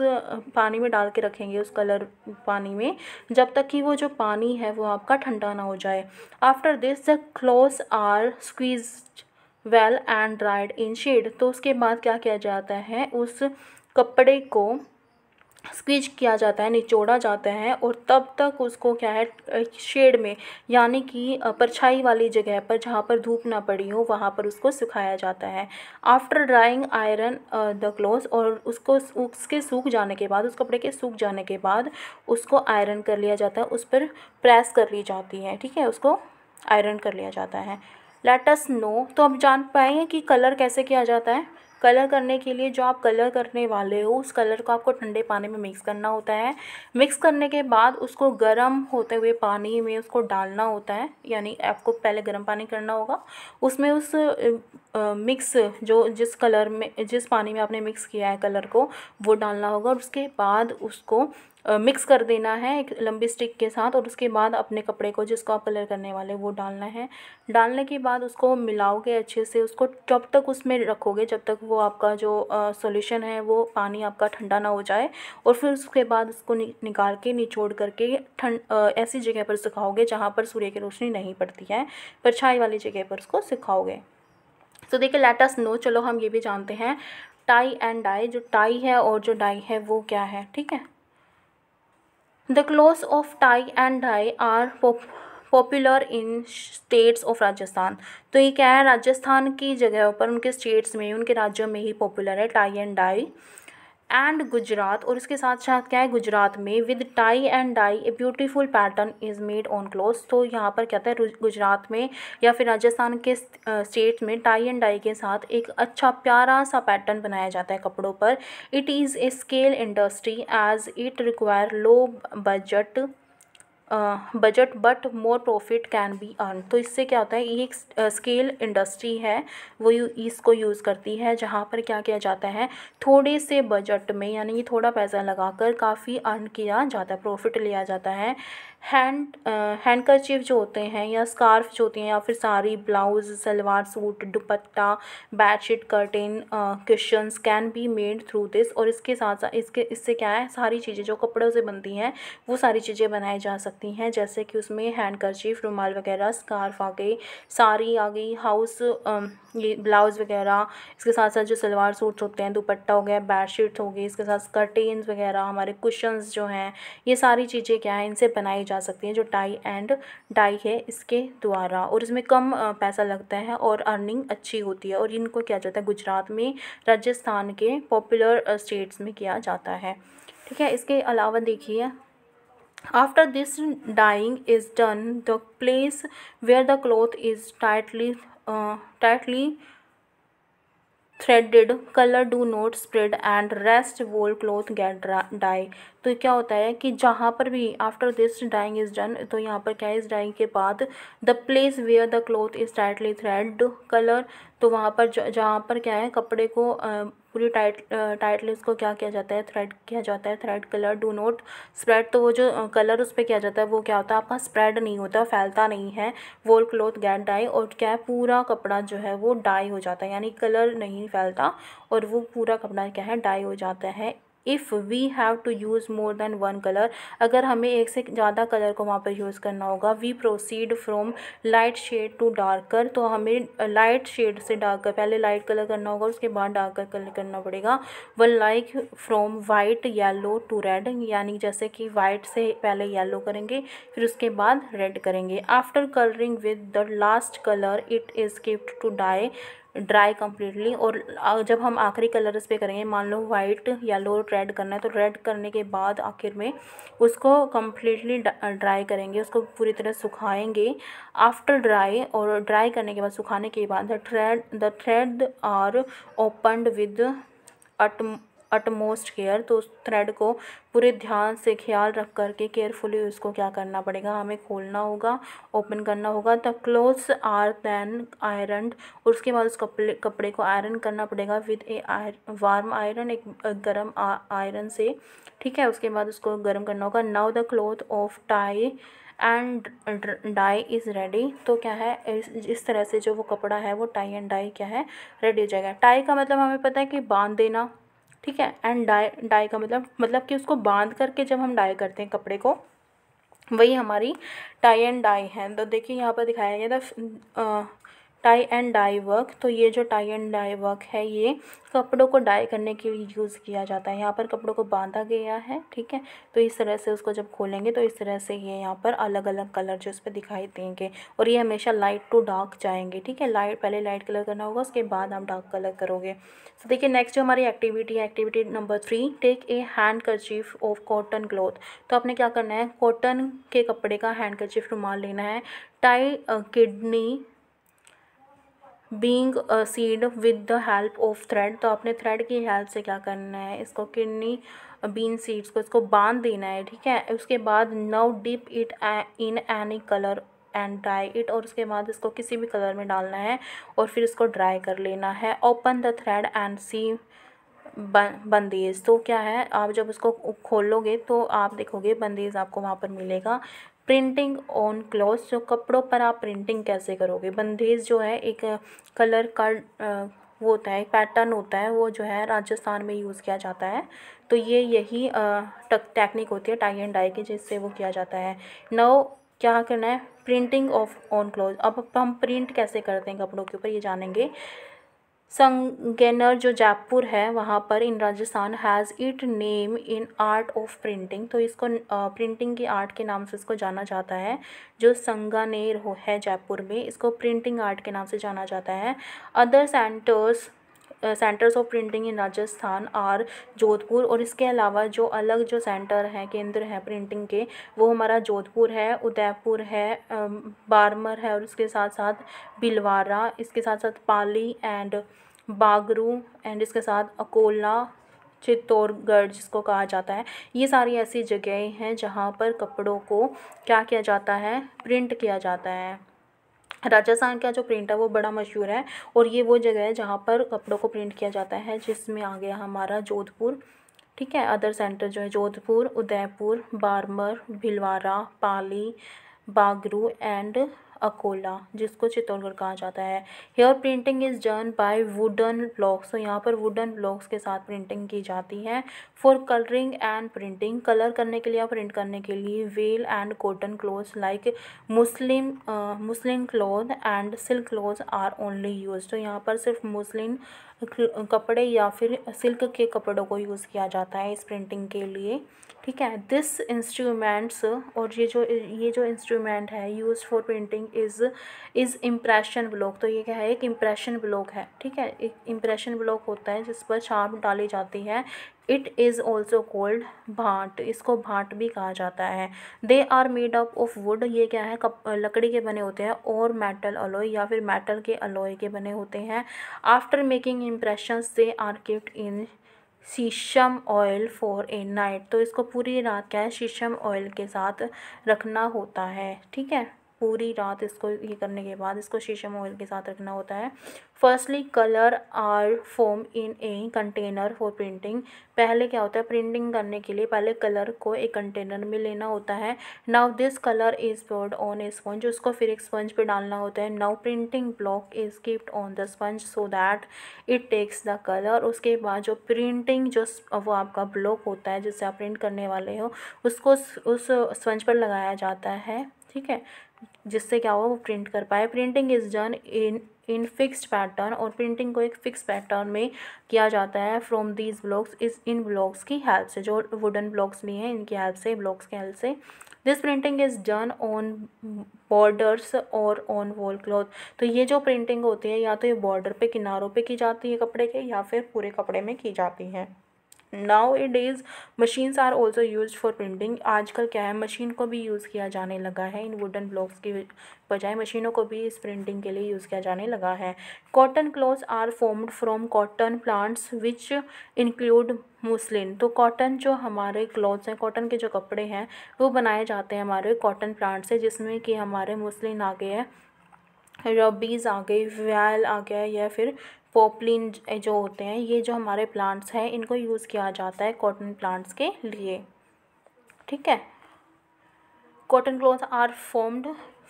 पानी में डाल के रखेंगे उस कलर पानी में जब तक कि वो जो पानी है वो आपका ठंडा ना हो जाए after this the cloth are squeeze well and dried in shade तो उसके बाद क्या किया जाता है उस कपड़े को स्क्विच किया जाता है निचोड़ा जाता है और तब तक उसको क्या है शेड में यानी कि परछाई वाली जगह पर जहाँ पर धूप ना पड़ी हो वहाँ पर उसको सुखाया जाता है after drying iron the cloth और उसको उसके सूख जाने के बाद उस कपड़े के सूख जाने के बाद उसको आयरन कर लिया जाता है उस पर प्रेस कर ली जाती है ठीक है उसको आयरन कर लिया जाता है लेटस नो तो आप जान पाएंगे कि कलर कैसे किया जाता है कलर करने के लिए जो आप कलर करने वाले हो उस कलर को आपको ठंडे पानी में मिक्स करना होता है मिक्स करने के बाद उसको गर्म होते हुए पानी में उसको डालना होता है यानी आपको पहले गर्म पानी करना होगा उसमें उस मिक्स जो जिस कलर में जिस पानी में आपने मिक्स किया है कलर को वो डालना होगा और उसके बाद उसको मिक्स कर देना है एक लंबी स्टिक के साथ और उसके बाद अपने कपड़े को जिसको आप कलर करने वाले वो डालना है डालने के बाद उसको मिलाओगे अच्छे से उसको जब तक उसमें रखोगे जब तक वो आपका जो सॉल्यूशन है वो पानी आपका ठंडा ना हो जाए और फिर उसके बाद उसको नि, निकाल के निचोड़ करके ठंड ऐसी जगह पर सुखाओगे जहाँ पर सूर्य की रोशनी नहीं पड़ती है परछाई वाली जगह पर उसको सुखाओगे तो देखिए लेटस नो चलो हम ये भी जानते हैं टाई एंड डाई जो टाई है और जो डाई है वो क्या है ठीक है The clothes of tie and dye are popular in states of Rajasthan तो ये क्या है राजस्थान की जगह पर उनके स्टेट्स में उनके राज्यों में ही पॉपुलर है tie and dye and Gujarat और इसके साथ साथ क्या है गुजरात में with tie and dye a beautiful pattern is made on cloth तो यहाँ पर कहता है गुजरात में या फिर राजस्थान के स्टेट में टाई एंड डाई के साथ एक अच्छा प्यारा सा पैटर्न बनाया जाता है कपड़ों पर it is a scale industry as it require low budget budget but more profit can be earn तो इससे क्या होता है ये एक स्केल इंडस्ट्री है वो यू इसको यूज़ करती है जहाँ पर क्या किया जाता है थोड़े से बजट में यानी कि थोड़ा पैसा लगाकर काफ़ी अर्न किया जाता है प्रॉफिट लिया जाता है हैंड हैंडकरचीफ़ जो होते हैं या स्कार्फ़ जो होती हैं या फिर sari blouse salwar suit dupatta bedsheet curtain cushions can be made through this और इसके साथ साथ इसके इससे क्या है सारी चीज़ें जो कपड़ों से बनती हैं वो सारी चीज़ें बनाई जा सकती हैं जैसे कि उसमें हैंडकरचीफ़ रुमाल वगैरह स्कार्फ आ गई साड़ी आ गई हाउस ये ब्लाउज़ वगैरह इसके साथ साथ जो सलवार सूट्स होते हैं दुपट्टा हो गया बेडशीट हो गई इसके साथ कर्टेन्स वगैरह हमारे क्वेश्चन जो हैं ये सारी चीज़ें क्या है इनसे बनाई जा सकती हैं जो टाई एंड डाई है इसके द्वारा और इसमें कम पैसा लगता है और अर्निंग अच्छी होती है और इनको किया जाता है गुजरात में राजस्थान के पॉपुलर स्टेट्स में किया जाता है ठीक है इसके अलावा देखिए after this dyeing is done the place where the cloth is tightly tightly threaded colour do not spread and rest whole cloth get dry तो क्या होता है कि जहाँ पर भी after this dyeing is done तो यहाँ पर क्या है इस डाइंग के बाद the place where the cloth is tightly thread colour तो वहाँ पर जहाँ पर क्या है कपड़े को पूरी टाइट टाइटली उसको क्या किया जाता है थ्रेड किया जाता है thread colour do not spread तो वो जो कलर उस पर किया जाता है वो क्या होता है आपका स्प्रेड नहीं होता फैलता नहीं है वोल क्लोथ गैट डाई और क्या है पूरा कपड़ा जो है वो डाई हो जाता है यानी कलर नहीं फैलता और वो पूरा कपड़ा क्या है डाई हो जाता है if we have to use more than one colour अगर हमें एक से ज़्यादा कलर को वहाँ पर यूज़ करना होगा we proceed from light shade to darker तो हमें लाइट शेड से डार्कर पहले लाइट कलर करना होगा उसके बाद डार्कर कलर करना पड़ेगा one like from white yellow to red यानी जैसे कि वाइट से पहले येलो करेंगे फिर उसके बाद रेड करेंगे after colouring with the last colour it is gift to dye dry completely और जब हम आखिरी कलर्स पे करेंगे मान लो वाइट येलो रेड करना है तो रेड करने के बाद आखिर में उसको कम्प्लीटली ड्राई करेंगे उसको पूरी तरह सुखाएंगे आफ्टर ड्राई और ड्राई करने के बाद सुखाने के बाद the thread the thread are opened with at utmost care तो उस थ्रेड को पूरे ध्यान से ख्याल रख कर के केयरफुली उसको क्या करना पड़ेगा हमें खोलना होगा ओपन करना होगा the clothes are then iron और उसके बाद उस कपड़े कपड़े को आयरन करना पड़ेगा with a iron warm iron एक गर्म आयरन से ठीक है उसके बाद उसको गर्म करना होगा now the cloth of tie and dye is ready तो क्या है इस, इस तरह से जो वो कपड़ा है वो टाई एंड डाई क्या है रेडी हो जाएगा टाई का मतलब हमें पता है कि बांध देना ठीक है एंड डाई डाई का मतलब मतलब कि उसको बांध करके जब हम डाई करते हैं कपड़े को वही हमारी टाई एंड डाई है तो देखिए यहाँ पर दिखाया गया था टाई एंड डाई वर्क तो ये जो टाई एंड डाई वर्क है ये कपड़ों को डाई करने के लिए यूज़ किया जाता है यहाँ पर कपड़ों को बांधा गया है ठीक है तो इस तरह से उसको जब खोलेंगे तो इस तरह से ये यहाँ पर अलग अलग कलर जो उस पर दिखाई देंगे और ये हमेशा लाइट टू डार्क जाएंगे ठीक है लाइट पहले लाइट कलर करना होगा उसके बाद आप डार्क कलर करोगे तो देखिए नेक्स्ट जो हमारी एक्टिविटी है activity number three take a handkerchief of cotton cloth तो आपने क्या करना है कॉटन के कपड़े का हैंड करचीफ रुमाल लेना है tie kidney bean seed with the help of thread तो आपने थ्रेड की हेल्प से क्या करना है इसको किडनी बीन सीड्स को इसको बांध देना है ठीक है उसके बाद now dip it in any colour and dry it और उसके बाद इसको किसी भी कलर में डालना है और फिर इसको ड्राई कर लेना है open the thread and see bandhej तो क्या है आप जब उसको खोलोगे तो आप देखोगे बंदेज आपको वहाँ पर मिलेगा प्रिंटिंग ऑन क्लॉथ जो कपड़ों पर आप प्रिंटिंग कैसे करोगे बंदेज जो है एक कलर का वो होता है पैटर्न होता है वो जो है राजस्थान में यूज़ किया जाता है तो ये यही टेक्निक होती है टाई एंड डाई की जिससे वो किया जाता है नौ क्या करना है प्रिंटिंग ऑफ ऑन क्लॉथ अब हम प्रिंट कैसे करते हैं कपड़ों के ऊपर ये जानेंगे संगेनर जो जयपुर है वहाँ पर in Rajasthan has its name in art of printing तो इसको प्रिंटिंग की आर्ट के नाम से इसको जाना जाता है जो संगानेर हो है जयपुर में इसको प्रिंटिंग आर्ट के नाम से जाना जाता है other centres centres of printing in Rajasthan are Jodhpur और इसके अलावा जो अलग जो सेंटर हैं केंद्र हैं प्रिंटिंग के वो हमारा जोधपुर है उदयपुर है बारमर है और उसके साथ साथ बिलवारा इसके साथ साथ पाली एंड बागरू एंड इसके साथ अकोला चित्तौड़गढ़ जिसको कहा जाता है ये सारी ऐसी जगहें हैं जहाँ पर कपड़ों को क्या किया जाता है प्रिंट किया जाता है राजस्थान का जो प्रिंट है वो बड़ा मशहूर है और ये वो जगह है जहाँ पर कपड़ों को प्रिंट किया जाता है जिसमें आ गया हमारा जोधपुर ठीक है अदर सेंटर जो है जोधपुर उदयपुर बारमर भिलवाड़ा पाली बागरू एंड अकोला जिसको चित्तौड़गढ़ कहा जाता है here printing is done by wooden blocks तो यहाँ पर वुडन ब्लॉक्स के साथ प्रिंटिंग की जाती है for colouring and printing colour करने के लिए या प्रिंट करने के लिए well and cotton cloth like muslin muslin cloth and silk cloth are only use तो यहाँ पर सिर्फ मुस्लिम कपड़े या फिर सिल्क के कपड़ों को यूज़ किया जाता है इस प्रिंटिंग के लिए ठीक है दिस इंस्ट्रूमेंट्स और ये जो ये जो इंस्ट्रूमेंट है use for printing is is impression block तो ये क्या है एक इम्प्रेशन ब्लॉक है ठीक है एक इम्प्रेशन ब्लॉक होता है जिस पर छाप डाली जाती है इट इज़ ऑल्सो कोल्ड भाट इसको भाट भी कहा जाता है they are made up of wood ये क्या है कप लकड़ी के बने होते हैं और मेटल अलोय या फिर मेटल के अलोय के बने होते हैं after making impression they are kept in sheesham oil for a night तो इसको पूरी रात क्या है शीशम ऑयल के साथ रखना होता है ठीक है पूरी रात इसको ये करने के बाद इसको शीशम ऑयल के साथ रखना होता है firstly colour are foam in a container for printing पहले क्या होता है प्रिंटिंग करने के लिए पहले कलर को एक कंटेनर में लेना होता है now this colour is poured on a sponge उसको फिर एक स्पंज पे डालना होता है now printing block is kept on the sponge so that it takes the colour उसके बाद जो प्रिंटिंग जो वो आपका ब्लॉक होता है जिससे आप प्रिंट करने वाले हो उसको उस स्पंज पर लगाया जाता है ठीक है जिससे क्या हुआ वो प्रिंट कर पाए printing is done in in fixed pattern और प्रिंटिंग को एक फिक्स पैटर्न में किया जाता है फ्रॉम दीज ब्लॉक्स इस इन ब्लॉक्स की हेल्प से जो वुडन ब्लॉक्स लिए हैं इनकी हेल्प से ब्लॉक्स की हेल्प से this printing is done on borders और ऑन वॉल क्लॉथ तो ये जो प्रिंटिंग होती है या तो ये बॉर्डर पे किनारों पे की जाती है कपड़े के या फिर पूरे कपड़े में की जाती है nowadays machines are also use for printing आजकल क्या है मशीन को भी यूज़ किया जाने लगा है इन वुडन ब्लॉक्स की बजाय मशीनों को भी इस प्रिंटिंग के लिए यूज़ किया जाने लगा है cotton clothes are formed from cotton plants which include muslin तो कॉटन जो हमारे क्लॉथ्स हैं कॉटन के जो कपड़े हैं वो बनाए जाते हैं हमारे कॉटन प्लांट से जिसमें कि हमारे मुस्लिन आ गए हैं रबीज़ आ गई व्याल आ गया या फिर पोपलिन जो होते हैं ये जो हमारे प्लांट्स हैं इनको यूज़ किया जाता है कॉटन प्लांट्स के लिए ठीक है cotton cloth are formed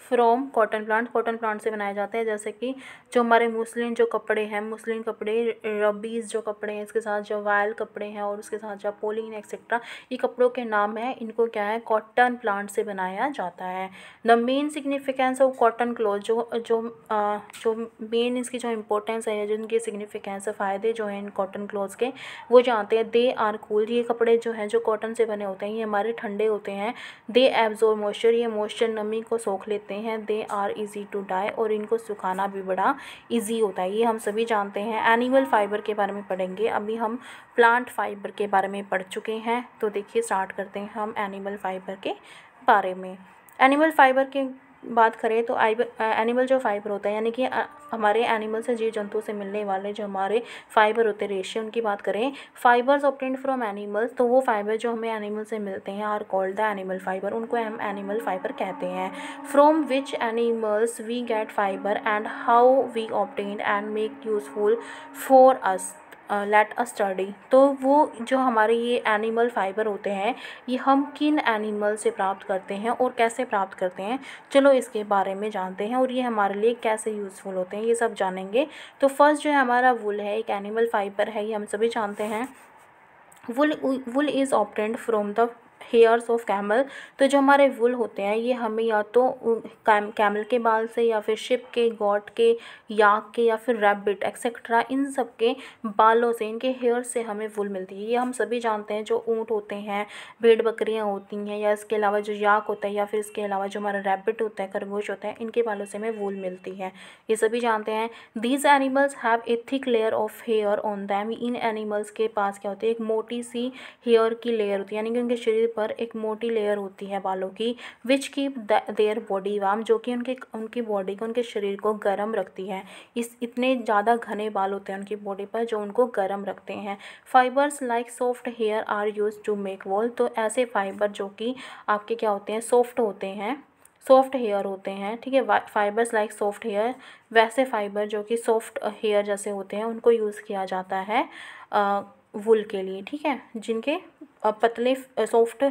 from cotton plant cotton plant से बनाए जाते हैं जैसे कि जो हमारे मुस्लिन जो कपड़े हैं मुस्लिन कपड़े रबीज़ जो कपड़े हैं इसके साथ जो वायल कपड़े हैं और उसके साथ जो पोलिन एक्सेट्रा ये कपड़ों के नाम हैं इनको क्या है कॉटन प्लांट से बनाया जाता है the main significance of cotton cloth जो जो आ, जो मेन इसकी जो इम्पोर्टेंस है जिनके सिग्निफिकेंस फ़ायदे जो हैं इन कॉटन क्लोथ्स के वो जानते हैं दे आर कूल ये कपड़े जो हैं जो कॉटन से बने होते हैं ये हमारे ठंडे होते हैं दे एब्जॉर्व मॉइस्चर ये मॉइस्चर नमी को सोख लेते हैं हैं they are easy to dye और इनको सुखाना भी बड़ा इजी होता है ये हम सभी जानते हैं एनिमल फाइबर के बारे में पढ़ेंगे अभी हम प्लांट फाइबर के बारे में पढ़ चुके हैं तो देखिए स्टार्ट करते हैं हम एनिमल फाइबर के बारे में एनिमल फाइबर के बात करें तो आइब एनिमल जो फाइबर होता है यानी कि हमारे एनिमल से जीव जंतु से मिलने वाले जो हमारे फाइबर होते हैं रेशे उनकी बात करें फाइबर्स ऑप्टेंड फ्रॉम एनिमल्स तो वो फाइबर जो हमें एनिमल से मिलते हैं are called the animal fibre उनको हम एनिमल फाइबर कहते हैं from which animals we get fibre and how we obtained and make useful for us let a study तो वो जो हमारे ये एनिमल फ़ाइबर होते हैं ये हम किन एनिमल से प्राप्त करते हैं और कैसे प्राप्त करते हैं चलो इसके बारे में जानते हैं और ये हमारे लिए कैसे यूज़फुल होते हैं ये सब जानेंगे तो फर्स्ट जो है हमारा वुल है एक एनिमल फ़ाइबर है ये हम सभी जानते हैं wool wool is obtained from the hairs of camel तो जो हमारे वुल होते हैं ये हमें या तो कैम कैमल के बाल से या फिर शिप के गॉट के याक के या फिर रैबिट एक्सेट्रा इन सब के बालों से इनके हेयर से हमें वुल मिलती है ये हम सभी जानते हैं जो ऊँट होते हैं भेड़ बकरियाँ होती हैं या इसके अलावा जो याक होता है या फिर इसके अलावा जो हमारा रैबिट होता है खरगोश होता है इनके बालों से हमें वुल मिलती है ये सभी जानते हैं these animals have a thick layer of hair on them इन एनिमल्स के पास क्या होती है एक मोटी सी हेयर की लेयर होती है यानी कि उनके शरीर पर एक मोटी लेयर होती है बालों की which keep their body warm जो कि उनके उनकी बॉडी को उनके शरीर को गर्म रखती है इस इतने ज़्यादा घने बाल होते हैं उनकी बॉडी पर जो उनको गर्म रखते हैं fibres like soft hair are use to make wool तो ऐसे फाइबर जो कि आपके क्या होते हैं सॉफ्ट होते हैं सॉफ्ट हेयर होते हैं ठीक है फाइबर्स लाइक सॉफ्ट हेयर वैसे फाइबर जो कि सॉफ्ट हेयर जैसे होते हैं उनको यूज़ किया जाता है आ, वुल के लिए ठीक है जिनके पतले सॉफ्ट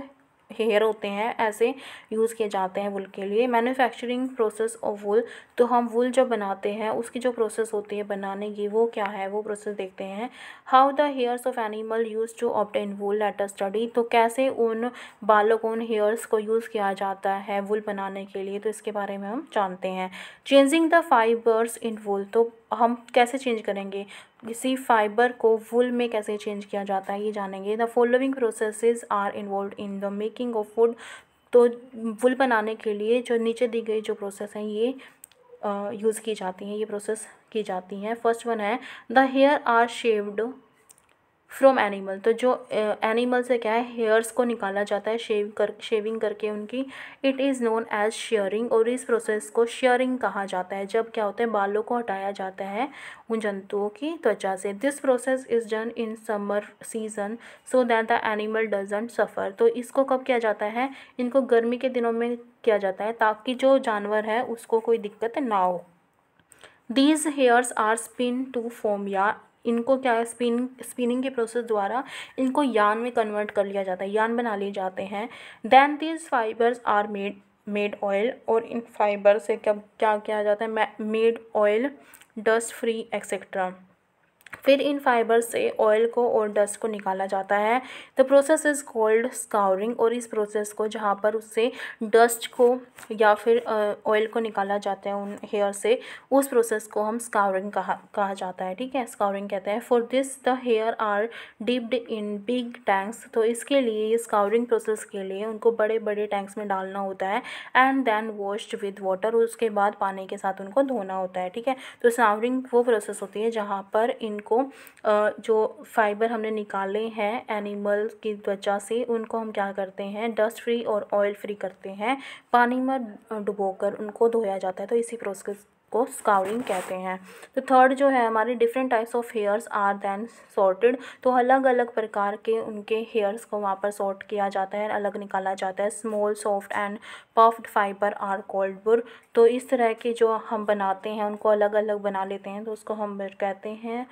हेयर होते हैं ऐसे यूज़ किए जाते हैं वुल के लिए मैन्युफैक्चरिंग प्रोसेस ऑफ वुल तो हम वुल जब बनाते हैं उसकी जो प्रोसेस होती है बनाने की वो क्या है वो प्रोसेस देखते हैं how the hairs of animal use to obtain wool later study तो कैसे उन बालों को उन हेयर्स को यूज़ किया जाता है वुल बनाने के लिए तो इसके बारे में हम जानते हैं changing the fibres in wool तो हम कैसे चेंज करेंगे किसी फाइबर को वुल में कैसे चेंज किया जाता है ये जानेंगे the following processes are involve in the making of wool तो वुल बनाने के लिए जो नीचे दी गई जो प्रोसेस हैं ये यूज़ की जाती हैं ये प्रोसेस की जाती हैं फर्स्ट वन है the hair are shaved from animal तो जो एनिमल से क्या है हेयर्स को निकाला जाता है शेव कर शेविंग करके उनकी it is known as shearing और इस प्रोसेस को शेयरिंग कहा जाता है जब क्या होता है बालों को हटाया जाता है उन जंतुओं की त्वचा से this process is done in summer season so that the animal doesn't suffer तो इसको कब किया जाता है इनको गर्मी के दिनों में किया जाता है ताकि जो जानवर है उसको कोई दिक्कत ना हो these hairs are spin to form या इनको क्या स्पिन स्पिनिंग के प्रोसेस द्वारा इनको यान में कन्वर्ट कर लिया जाता है यान बना लिए जाते हैं then these fibres are made made oil और इन फाइबर से क्या क्या किया जाता है made oil dust free etcetera फिर इन फाइबर से ऑयल को और डस्ट को निकाला जाता है the process is called scouring और इस प्रोसेस को जहाँ पर उससे डस्ट को या फिर ऑयल को निकाला जाता है उन हेयर से उस प्रोसेस को हम स्काउरिंग कहा कहा जाता है ठीक है स्काउरिंग कहते हैं for this the hair are dipped in big tanks तो इसके लिए ये स्काउरिंग प्रोसेस के लिए उनको बड़े बड़े टैंक्स में डालना होता है and then washed with water उसके बाद पानी के साथ उनको धोना होता है ठीक है तो स्काउरिंग वो प्रोसेस होती है जहाँ पर इन उनको जो फाइबर हमने निकाले हैं एनिमल की त्वचा से उनको हम क्या करते हैं डस्ट फ्री और ऑयल फ्री करते हैं पानी में डुबोकर उनको धोया जाता है तो इसी प्रोसेस को स्काउरिंग कहते हैं तो थर्ड जो है हमारे different types of hairs are then sorted तो अलग अलग प्रकार के उनके हेयर्स को वहाँ पर सॉर्ट किया जाता है अलग निकाला जाता है small soft and puffed fibre are called burr तो इस तरह के जो हम बनाते हैं उनको अलग अलग बना लेते हैं तो उसको हम कहते हैं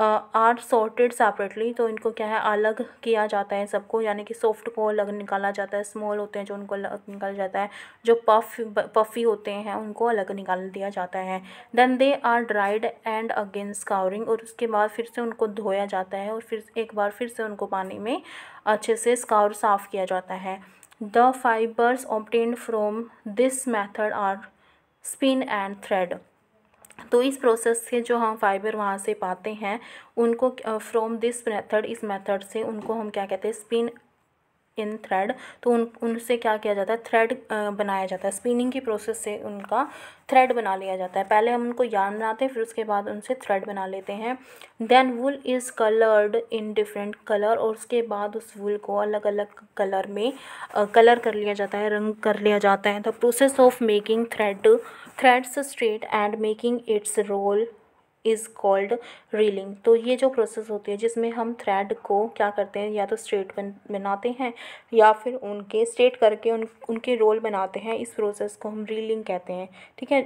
आर सॉर्टेड सेपरेटली तो इनको क्या है अलग किया जाता है सबको यानी कि सॉफ्ट को अलग निकाला जाता है स्मॉल होते हैं जो उनको अलग निकाला जाता है जो पफ पफी होते हैं उनको अलग निकाल दिया जाता है then they are dried and again scouring और उसके बाद फिर से उनको धोया जाता है और फिर एक बार फिर से उनको पानी में अच्छे से स्कावर साफ़ किया जाता है the fibres obtained from this method are spin and thread तो इस प्रोसेस से जो हम फाइबर वहाँ से पाते हैं उनको फ्रॉम दिस मेथड इस मेथड से उनको हम क्या कहते हैं स्पिन इन थ्रेड तो उन उनसे क्या किया जाता है थ्रेड बनाया जाता है स्पिनिंग की प्रोसेस से उनका थ्रेड बना लिया जाता है पहले हम उनको यार्न बनाते हैं फिर उसके बाद उनसे थ्रेड बना लेते हैं then wool is coloured in different colour और उसके बाद उस वुल को अलग अलग कलर में कलर कर लिया जाता है रंग कर लिया जाता है the process of making thread threads straight and making its roll is called reeling तो ये जो प्रोसेस होती है जिसमें हम थ्रेड को क्या करते हैं या तो स्ट्रेट बन बनाते हैं या फिर उनके स्ट्रेट करके उन उनके रोल बनाते हैं इस प्रोसेस को हम रीलिंग कहते हैं ठीक है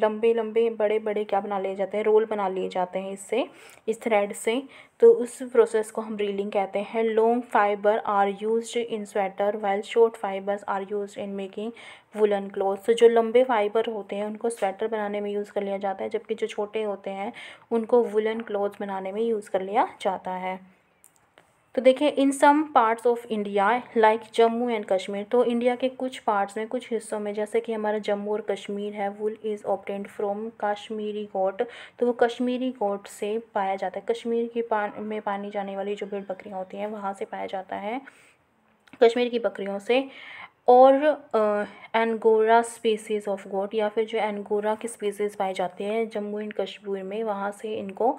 लंबे लंबे बड़े बड़े क्या बना लिए जाते हैं रोल बना लिए जाते हैं इससे इस थ्रेड से तो उस प्रोसेस को हम रीलिंग कहते हैं long fibre are use in sweater well short fibres are use in making woollen cloth तो जो लंबे फाइबर होते हैं उनको स्वेटर बनाने में यूज़ कर लिया जाता है जबकि जो छोटे होते हैं उनको वुलन क्लॉथ बनाने में यूज़ कर लिया जाता है तो देखिए in some parts of India like Jammu and Kashmir तो इंडिया के कुछ पार्ट्स में कुछ हिस्सों में जैसे कि हमारा जम्मू और कश्मीर है wool is obtained from Kashmiri goat तो वो कश्मीरी गोट से पाया जाता है कश्मीर की पान में पानी जाने वाली जो भेड़ बकरियाँ होती हैं वहाँ से पाया जाता है कश्मीर की बकरियों से और एनगोरा स्पीसीज़ ऑफ गोट या फिर जो एनगोरा के स्पीसीज़ पाए जाते हैं जम्मू एंड कश्मीर में वहाँ से इनको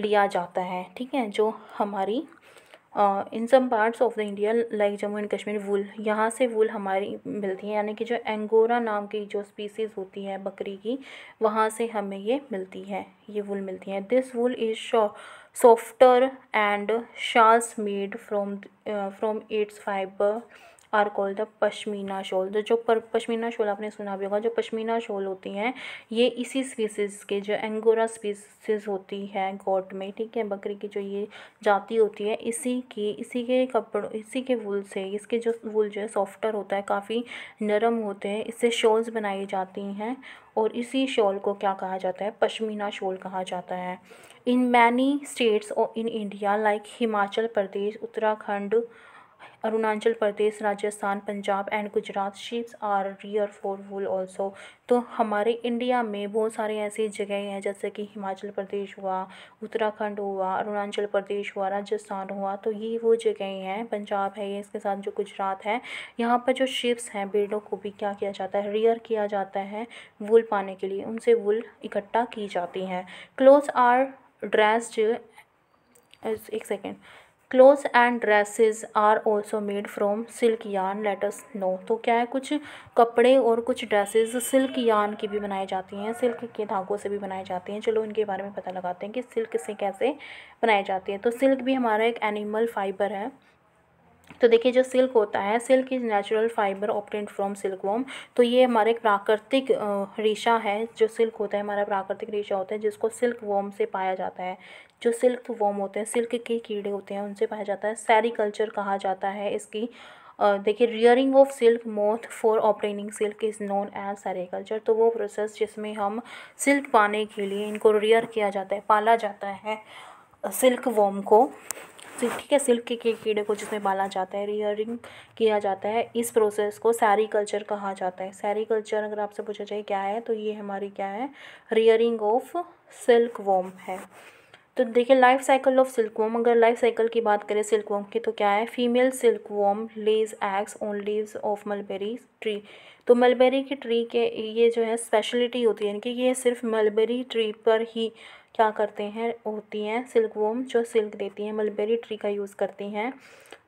लिया जाता है ठीक है जो हमारी in some parts of the India like Jammu and Kashmir wool यहाँ से वुल हमारी मिलती है यानी कि जो एंगोरा नाम की जो स्पीसीज़ होती है बकरी की वहाँ से हमें ये मिलती है ये वुल मिलती है this wool is so softer and shawls made from from its fibre are call the pashmina shawl तो जो पर पश्मीना शॉल आपने सुना भी होगा जो पश्मीना शॉल होती हैं ये इसी स्पीसीज़ के जो एंगोरा स्पीसीज़ होती है गोट में ठीक है बकरी की जो ये जाति होती है इसी की इसी के कपड़ों इसी के वुल से इसके जो वुल जो है सॉफ्टर होता है काफ़ी नरम होते हैं इससे शॉल्स बनाई जाती हैं और इसी शॉल को क्या कहा जाता है पश्मीना शॉल कहा जाता है इन मैनी स्टेट्स और in India like Himachal Pradesh Uttarakhand Arunachal Pradesh Rajasthan Punjab and Gujarat sheeps are rear for wool also तो हमारे इंडिया में बहुत सारे ऐसी जगह हैं जैसे कि हिमाचल प्रदेश हुआ उत्तराखंड हुआ अरुणाचल प्रदेश हुआ राजस्थान हुआ तो ये वो जगह हैं पंजाब है ये इसके साथ जो गुजरात है यहाँ पर जो शिप्स हैं बेड़ों को भी क्या किया जाता है रियर किया जाता है वुल पाने के लिए उनसे वुल इकट्ठा की जाती हैं क्लोथ आर ड्रेस्ड एक second clothes and dresses are also made from silk yarn let's know तो क्या है कुछ कपड़े और कुछ ड्रेसेस सिल्क यान की भी बनाई जाती हैं सिल्क के धागों से भी बनाई जाती हैं चलो इनके बारे में पता लगाते हैं कि सिल्क से कैसे बनाई जाती है तो सिल्क भी हमारा एक एनिमल फाइबर है तो देखिए जो सिल्क होता है silk is natural fibre obtained from silk worm तो ये हमारा एक प्राकृतिक रेशा है जो सिल्क होता है हमारा प्राकृतिक रेशा होता है जिसको सिल्क वॉम से पाया जाता है जो सिल्क वॉम होते हैं सिल्क के कीड़े होते हैं उनसे पाया जाता है सैरिकल्चर कहा जाता है इसकी देखिए rearing of silk moth for obtaining silk is known as sericulture तो वो प्रोसेस जिसमें हम सिल्क पाने के लिए इनको रियर किया जाता है पाला जाता है सिल्क वॉम को तो ठीक है सिल्क के कीड़े को जिसमें पाला जाता है रियरिंग किया जाता है इस प्रोसेस को सैरी कल्चर कहा जाता है सैरी कल्चर अगर आपसे पूछा जाए क्या है तो ये हमारी क्या है रियरिंग ऑफ सिल्क वॉम है तो देखिए लाइफ साइकिल ऑफ सिल्कवॉम अगर लाइफ साइकिल की बात करें सिल्कवॉम की तो क्या है female silkworm lays eggs on leaves of mulberry tree तो मलबेरी की ट्री के ये जो है स्पेशलिटी होती है यानी कि ये सिर्फ मलबेरी ट्री पर ही क्या करते हैं होती हैं सिल्कवॉम जो सिल्क देती हैं मलबेरी ट्री का यूज़ करती हैं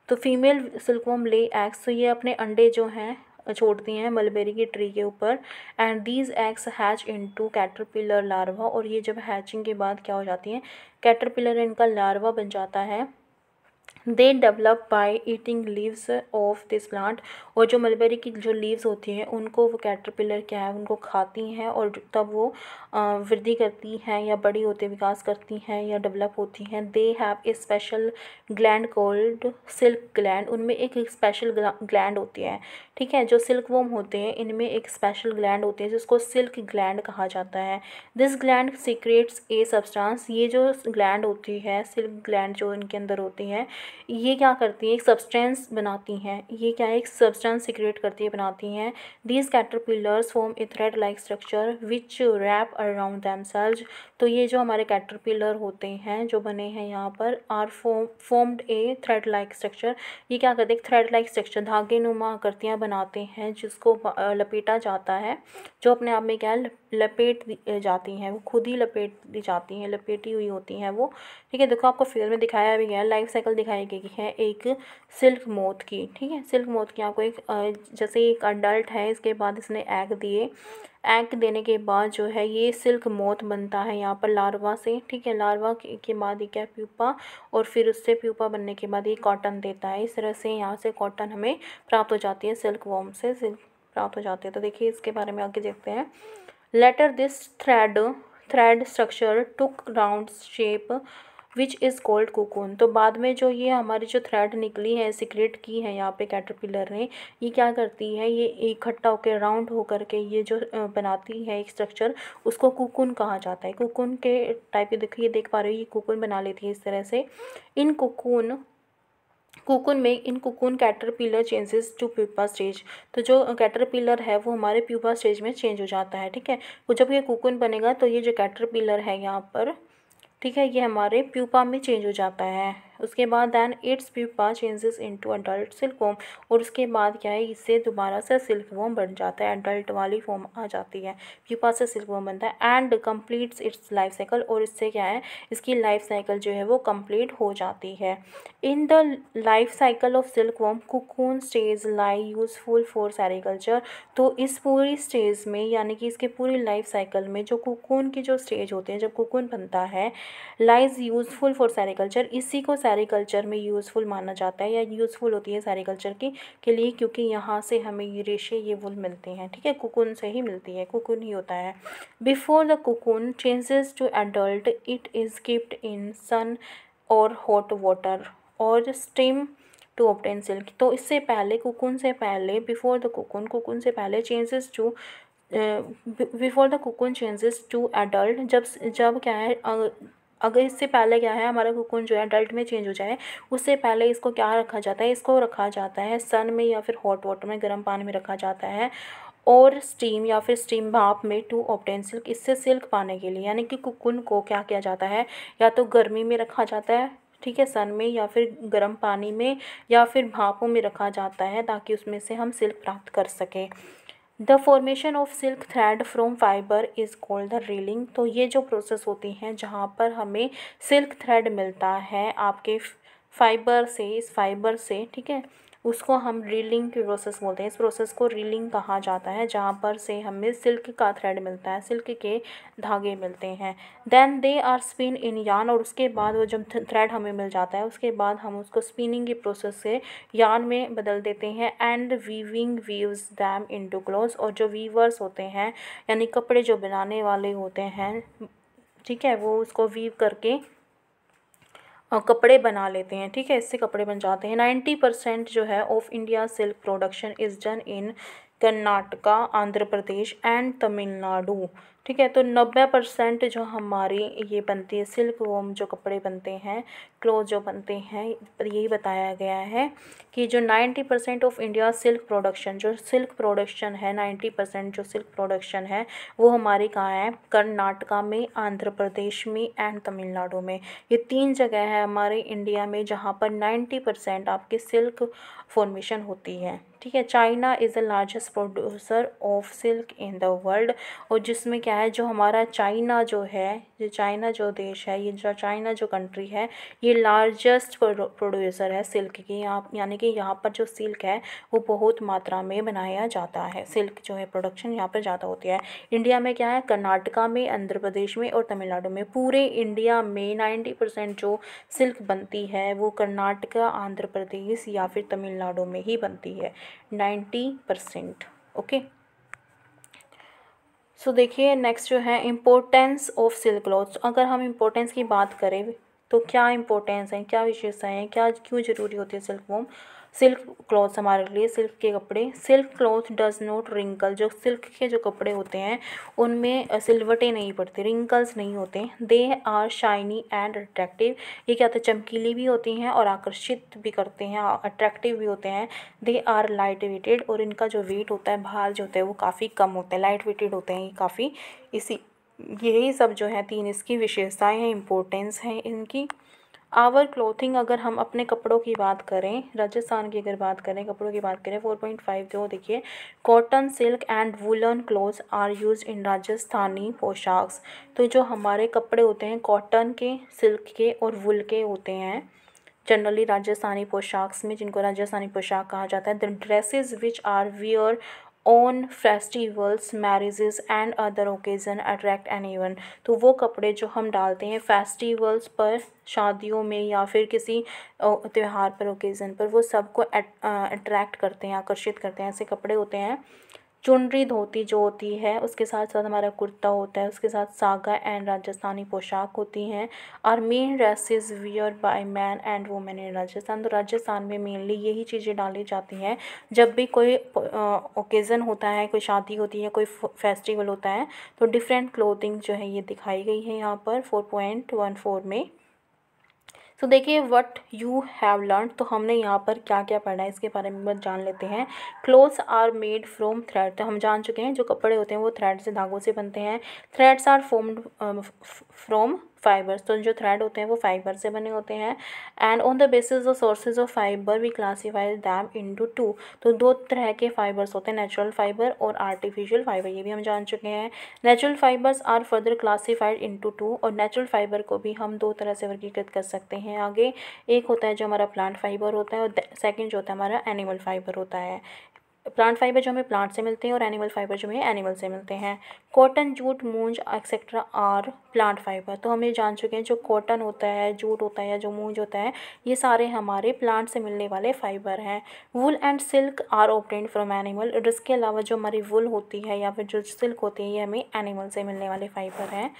तो फीमेल सिल्कवॉम ले एग्स तो ये अपने अंडे जो हैं छोड़ती हैं मलबेरी की ट्री के ऊपर and these eggs hatch into caterpillar larva और ये जब हैचिंग के बाद क्या हो जाती हैं कैटरपिलर इनका लार्वा बन जाता है they develop by eating leaves of this plant और जो मलबेरी की जो लीव्स होती हैं उनको वो कैटरपिलर क्या है उनको खाती हैं और तब वो वृद्धि करती हैं या बड़ी होते विकास करती हैं या डेवलप होती हैं they have a special gland called silk gland उनमें एक स्पेशल ग्लैंड होती है ठीक है जो सिल्क वोम होते हैं इनमें एक स्पेशल ग्लैंड होती है जिसको सिल्क ग्लैंड कहा जाता है this gland secretes a substance ये जो ग्लैंड होती है सिल्क ग्लैंड जो इनके अंदर होती हैं ये क्या करती है एक सब्सटेंस बनाती हैं ये क्या है एक सब्सटेंस सिक्रिएट करती है बनाती हैं these caterpillars form a thread like structure which wrap around themselves तो ये जो हमारे कैटरपिलर होते हैं जो बने हैं यहाँ पर are form formed a thread like structure ये क्या करते हैं थ्रेड लाइक स्ट्रक्चर धागे नुमा आकृतियाँ बनाते हैं जिसको लपेटा जाता है जो अपने आप में क्या है लपेट जाती हैं वो खुद ही लपेट दी जाती हैं लपेटी हुई होती हैं वो ठीक है देखो आपको फिगर में दिखाया भी गया लाइफ साइकिल दिखाया बनाई गई है एक सिल्क मोथ की ठीक है सिल्क मोथ की आपको एक जैसे एक अडल्ट है इसके बाद इसने एग दिए एग देने के बाद जो है ये सिल्क मोथ बनता है यहाँ पर लार्वा से ठीक है लार्वा के बाद ये क्या प्यूपा और फिर उससे प्यूपा बनने के बाद ये कॉटन देता है इस तरह से यहाँ से कॉटन हमें प्राप्त हो जाती है सिल्क वॉम से सिल्क प्राप्त हो जाती है तो देखिए इसके बारे में आगे देखते हैं later this thread thread structure took round shape which is called cocoon तो बाद में जो ये हमारी जो थ्रेड निकली है सिक्रेट की है यहाँ पे कैटरपिलर ने ये क्या करती है ये इकट्ठा होकर राउंड होकर के ये जो बनाती है एक स्ट्रक्चर उसको कोकून कहा जाता है कोकून के टाइप ये देखिए देख पा रहे हो ये कोकून बना लेती है इस तरह से इन कोकून कोकुन में in cocoon caterpillar changes to pupa stage तो जो कैटरपिलर है वो हमारे प्यूपा स्टेज में चेंज हो जाता है ठीक है वो जब ये कोकुन बनेगा तो ये जो कैटरपिलर है यहाँ पर ठीक है ये हमारे प्यूपा में चेंज हो जाता है उसके बाद then its pupa changes into adult worm और उसके बाद क्या है इससे दोबारा से सिल्क वोम बन जाता है अडल्ट वाली फॉर्म आ जाती है प्यूपा से वोम बनता है and completes its life cycle और इससे क्या है इसकी लाइफ साइकिल जो है वो कम्प्लीट हो जाती है in the life cycle of silk worm cocoon stage lie useful for sericulture तो इस पूरी स्टेज में यानी कि इसके पूरी लाइफ साइकिल में जो कुकून की जो स्टेज होते हैं जब कुकून बनता है लाइज यूजफुल फॉर सेरिकल्चर इसी को सैरीकल्चर में यूज़फुल माना जाता है या यूज़फुल होती है सैरिकल्चर की के लिए क्योंकि यहाँ से हमें ये रेशे ये वुल मिलते हैं ठीक है कुकुन से ही मिलती है कुकुन ही होता है before the cocoon changes to adult it is kept in sun और हॉट वाटर और स्टीम टू ऑप्टेन सिल्क तो इससे पहले कुकुन से पहले बिफोर द कुकुन कुकुन से पहले changes to before the cocoon changes to adult जब जब क्या है अगर इससे पहले क्या है हमारा कुकुन जो है डल्ट में चेंज हो जाए उससे पहले इसको क्या रखा जाता है इसको रखा जाता है सन में या फिर हॉट वाटर में गर्म पानी में रखा जाता है और स्टीम या फिर स्टीम भाप में टू ऑप्टेन सिल्क इससे सिल्क पाने के लिए यानी कि कुकुन को क्या किया जाता है या तो गर्मी में रखा जाता है ठीक है सन में या फिर गर्म पानी में या फिर भापों में रखा जाता है ताकि उसमें से हम सिल्क प्राप्त कर सकें the formation of silk thread from fibre is called the reeling तो ये जो प्रोसेस होती हैं जहाँ पर हमें सिल्क थ्रेड मिलता है आपके फाइबर से इस फाइबर से ठीक है उसको हम रीलिंग की प्रोसेस बोलते हैं इस प्रोसेस को रीलिंग कहा जाता है जहाँ पर से हमें सिल्क का थ्रेड मिलता है सिल्क के धागे मिलते हैं then they are spin in yarn और उसके बाद वो जब थ्रेड हमें मिल जाता है उसके बाद हम उसको स्पिनिंग की प्रोसेस से यान में बदल देते हैं and weaving weaves them to cloth और जो वीवर्स होते हैं यानी कपड़े जो बनाने वाले होते हैं ठीक है वो उसको वीव करके हाँ, कपड़े बना लेते हैं ठीक है इससे कपड़े बन जाते हैं नाइन्टी परसेंट जो है of India silk production is done in Karnataka Andhra Pradesh and Tamil Nadu ठीक है तो नब्बे परसेंट जो हमारी ये बनती है सिल्क वोम जो कपड़े बनते हैं क्लोथ जो बनते हैं यही बताया गया है कि जो ninety percent of India silk production जो सिल्क प्रोडक्शन है नाइन्टी परसेंट जो सिल्क प्रोडक्शन है वो हमारे कहाँ है कर्नाटका में आंध्र प्रदेश में एंड तमिलनाडु में ये तीन जगह है हमारे इंडिया में जहाँ पर नाइन्टी परसेंट आपकी सिल्क फॉर्मेशन होती है ठीक है China is the largest producer of silk in the world और जिसमें क्या है जो हमारा चाइना जो है जो चाइना जो देश है ये जो चाइना जो कंट्री है ये लार्जेस्ट प्रोड्यूसर है सिल्क की यहाँ यानी कि यहाँ पर जो सिल्क है वो बहुत मात्रा में बनाया जाता है सिल्क जो है प्रोडक्शन यहाँ पर ज़्यादा होती है इंडिया में क्या है कर्नाटका में आंध्र प्रदेश में और तमिलनाडु में पूरे इंडिया में नाइन्टी परसेंट जो सिल्क बनती है वो कर्नाटका आंध्र प्रदेश या फिर तमिलनाडु में ही बनती है नाइन्टी परसेंट ओके सो देखिए नेक्स्ट जो है इम्पोर्टेंस ऑफ सिल्क क्लॉथ्स अगर हम इम्पोर्टेंस की बात करें तो क्या इम्पोर्टेंस है क्या विशेषताएँ हैं क्या क्यों ज़रूरी होती है सिल्क वोम सिल्क क्लॉथ्स हमारे लिए सिल्क के कपड़े silk cloth does not wrinkle जो सिल्क के जो कपड़े होते हैं उनमें सिलवटें नहीं पड़ती रिंकल्स नहीं होते they are shiny and attractive ये क्या होता है चमकीली भी होती हैं और आकर्षित भी करते हैं अट्रैक्टिव भी होते हैं दे आर लाइट वेटेड और इनका जो वेट होता है भार जो होता है वो काफ़ी कम होता है लाइट वेटेड होते हैं ये काफ़ी इसी यही सब जो है तीन इसकी विशेषताएँ हैं इंपॉर्टेंस हैं इनकी आवर क्लोथिंग अगर हम अपने कपड़ों की बात करें राजस्थान की अगर बात करें कपड़ों की बात करें फोर पॉइंट फाइव जो देखिए cotton silk and woollen clothes are use in Rajasthani पोशाक्स तो जो हमारे कपड़े होते हैं कॉटन के सिल्क के और वुल के होते हैं जनरली राजस्थानी पोशाक्स में जिनको राजस्थानी पोशाक कहा जाता है the dresses which are wear on festivals marriages and other occasion attract an even तो वो कपड़े जो हम डालते हैं फेस्टिवल्स पर शादियों में या फिर किसी त्यौहार पर ओकेज़न पर वो सबको अट्रैक्ट करते हैं आकर्षित करते हैं ऐसे कपड़े होते हैं चुनरी धोती जो होती है उसके साथ साथ हमारा कुर्ता होता है उसके साथ सागा एंड राजस्थानी पोशाक होती हैं और men is wear by man and women in Rajasthan तो राजस्थान में मेनली यही चीज़ें डाली जाती हैं जब भी कोई ओकेज़न होता है कोई शादी होती है कोई फेस्टिवल होता है तो डिफरेंट क्लोथिंग जो है ये दिखाई गई है यहाँ पर फोर पॉइंट वन फोर में सो देखिए व्हाट यू हैव लर्न तो हमने यहाँ पर क्या क्या पढ़ा है इसके बारे में बस जान लेते हैं clothes are made from thread तो हम जान चुके हैं जो कपड़े होते हैं वो थ्रेड से धागों से बनते हैं threads are formed from fibres तो जो थ्रेड होते हैं वो फाइबर से बने होते हैं and on the basis of sources of fibre we classify them into तो दो तरह के फाइबर्स होते हैं नेचुरल फाइबर और आर्टिफिशियल फाइबर ये भी हम जान चुके हैं natural fibres are further classified into two और नेचुरल फाइबर को भी हम दो तरह से वर्गीकृत कर सकते हैं आगे एक होता है जो हमारा प्लांट फाइबर होता है और सेकेंड जो होता है हमारा एनिमल फाइबर होता है प्लांट फाइबर जो हमें प्लांट से मिलते हैं और एनिमल फाइबर जो हमें एनिमल से मिलते हैं cotton jute munj etcetera are plant fibre तो हम ये जान चुके हैं जो कॉटन होता है जूट होता है जो मूंज होता है ये सारे हमारे प्लांट से मिलने वाले फाइबर हैं wool and silk are obtain from animal और इसके अलावा जो हमारी वुल होती है या फिर जो सिल्क होती है ये हमें एनिमल से मिलने वाले फाइबर हैं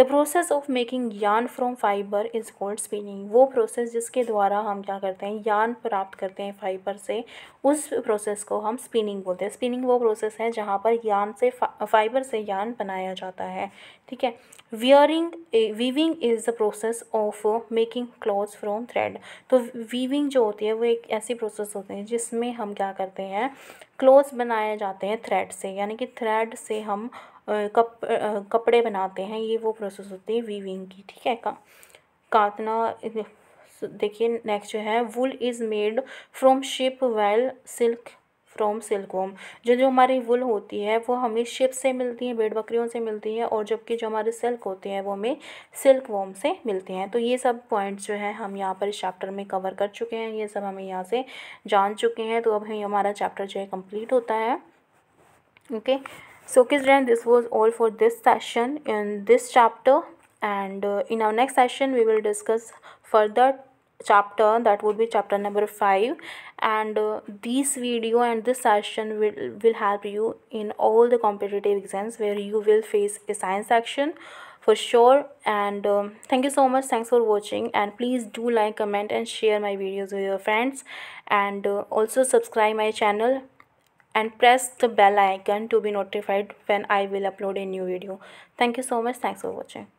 the process of making yarn from fibre is called spinning वो प्रोसेस जिसके द्वारा हम क्या करते हैं यान प्राप्त करते हैं फाइबर से उस प्रोसेस को हम स्पिनिंग बोलते हैं स्पिनिंग वो प्रोसेस है जहाँ पर यान से फाइबर से यान बनाया जाता है ठीक है wearing weaving is the process of making cloth from thread तो वीविंग जो होती है वो एक ऐसी प्रोसेस होती है जिसमें हम क्या करते हैं क्लोथ्स बनाए जाते हैं थ्रेड से यानी कि थ्रेड से हम कप कपड़े बनाते हैं ये वो प्रोसेस होती है वीविंग की ठीक है का कातना देखिए नेक्स्ट जो है wool is made from sheep well silk from worm जो जो हमारी वुल होती है वो हमें शिप से मिलती है भेड़ बकरियों से मिलती है और जबकि जो हमारे सिल्क होते हैं वो हमें सिल्क वॉम से मिलते हैं तो ये सब पॉइंट्स जो है हम यहाँ पर इस चैप्टर में कवर कर चुके हैं ये सब हमें यहाँ से जान चुके हैं तो अब हमारा चैप्टर जो है कम्प्लीट होता है okay okay? so kids and this was all for this session in this chapter and uh, in our next session we will discuss further chapter that would be chapter number 5 and uh, this video and this session will will help you in all the competitive exams where you will face a science section for sure and um, thank you so much thanks for watching and please do like comment and share my videos with your friends and uh, also subscribe my channel and press the bell icon to be notified when I will upload a new video. Thank you so much. Thanks for watching.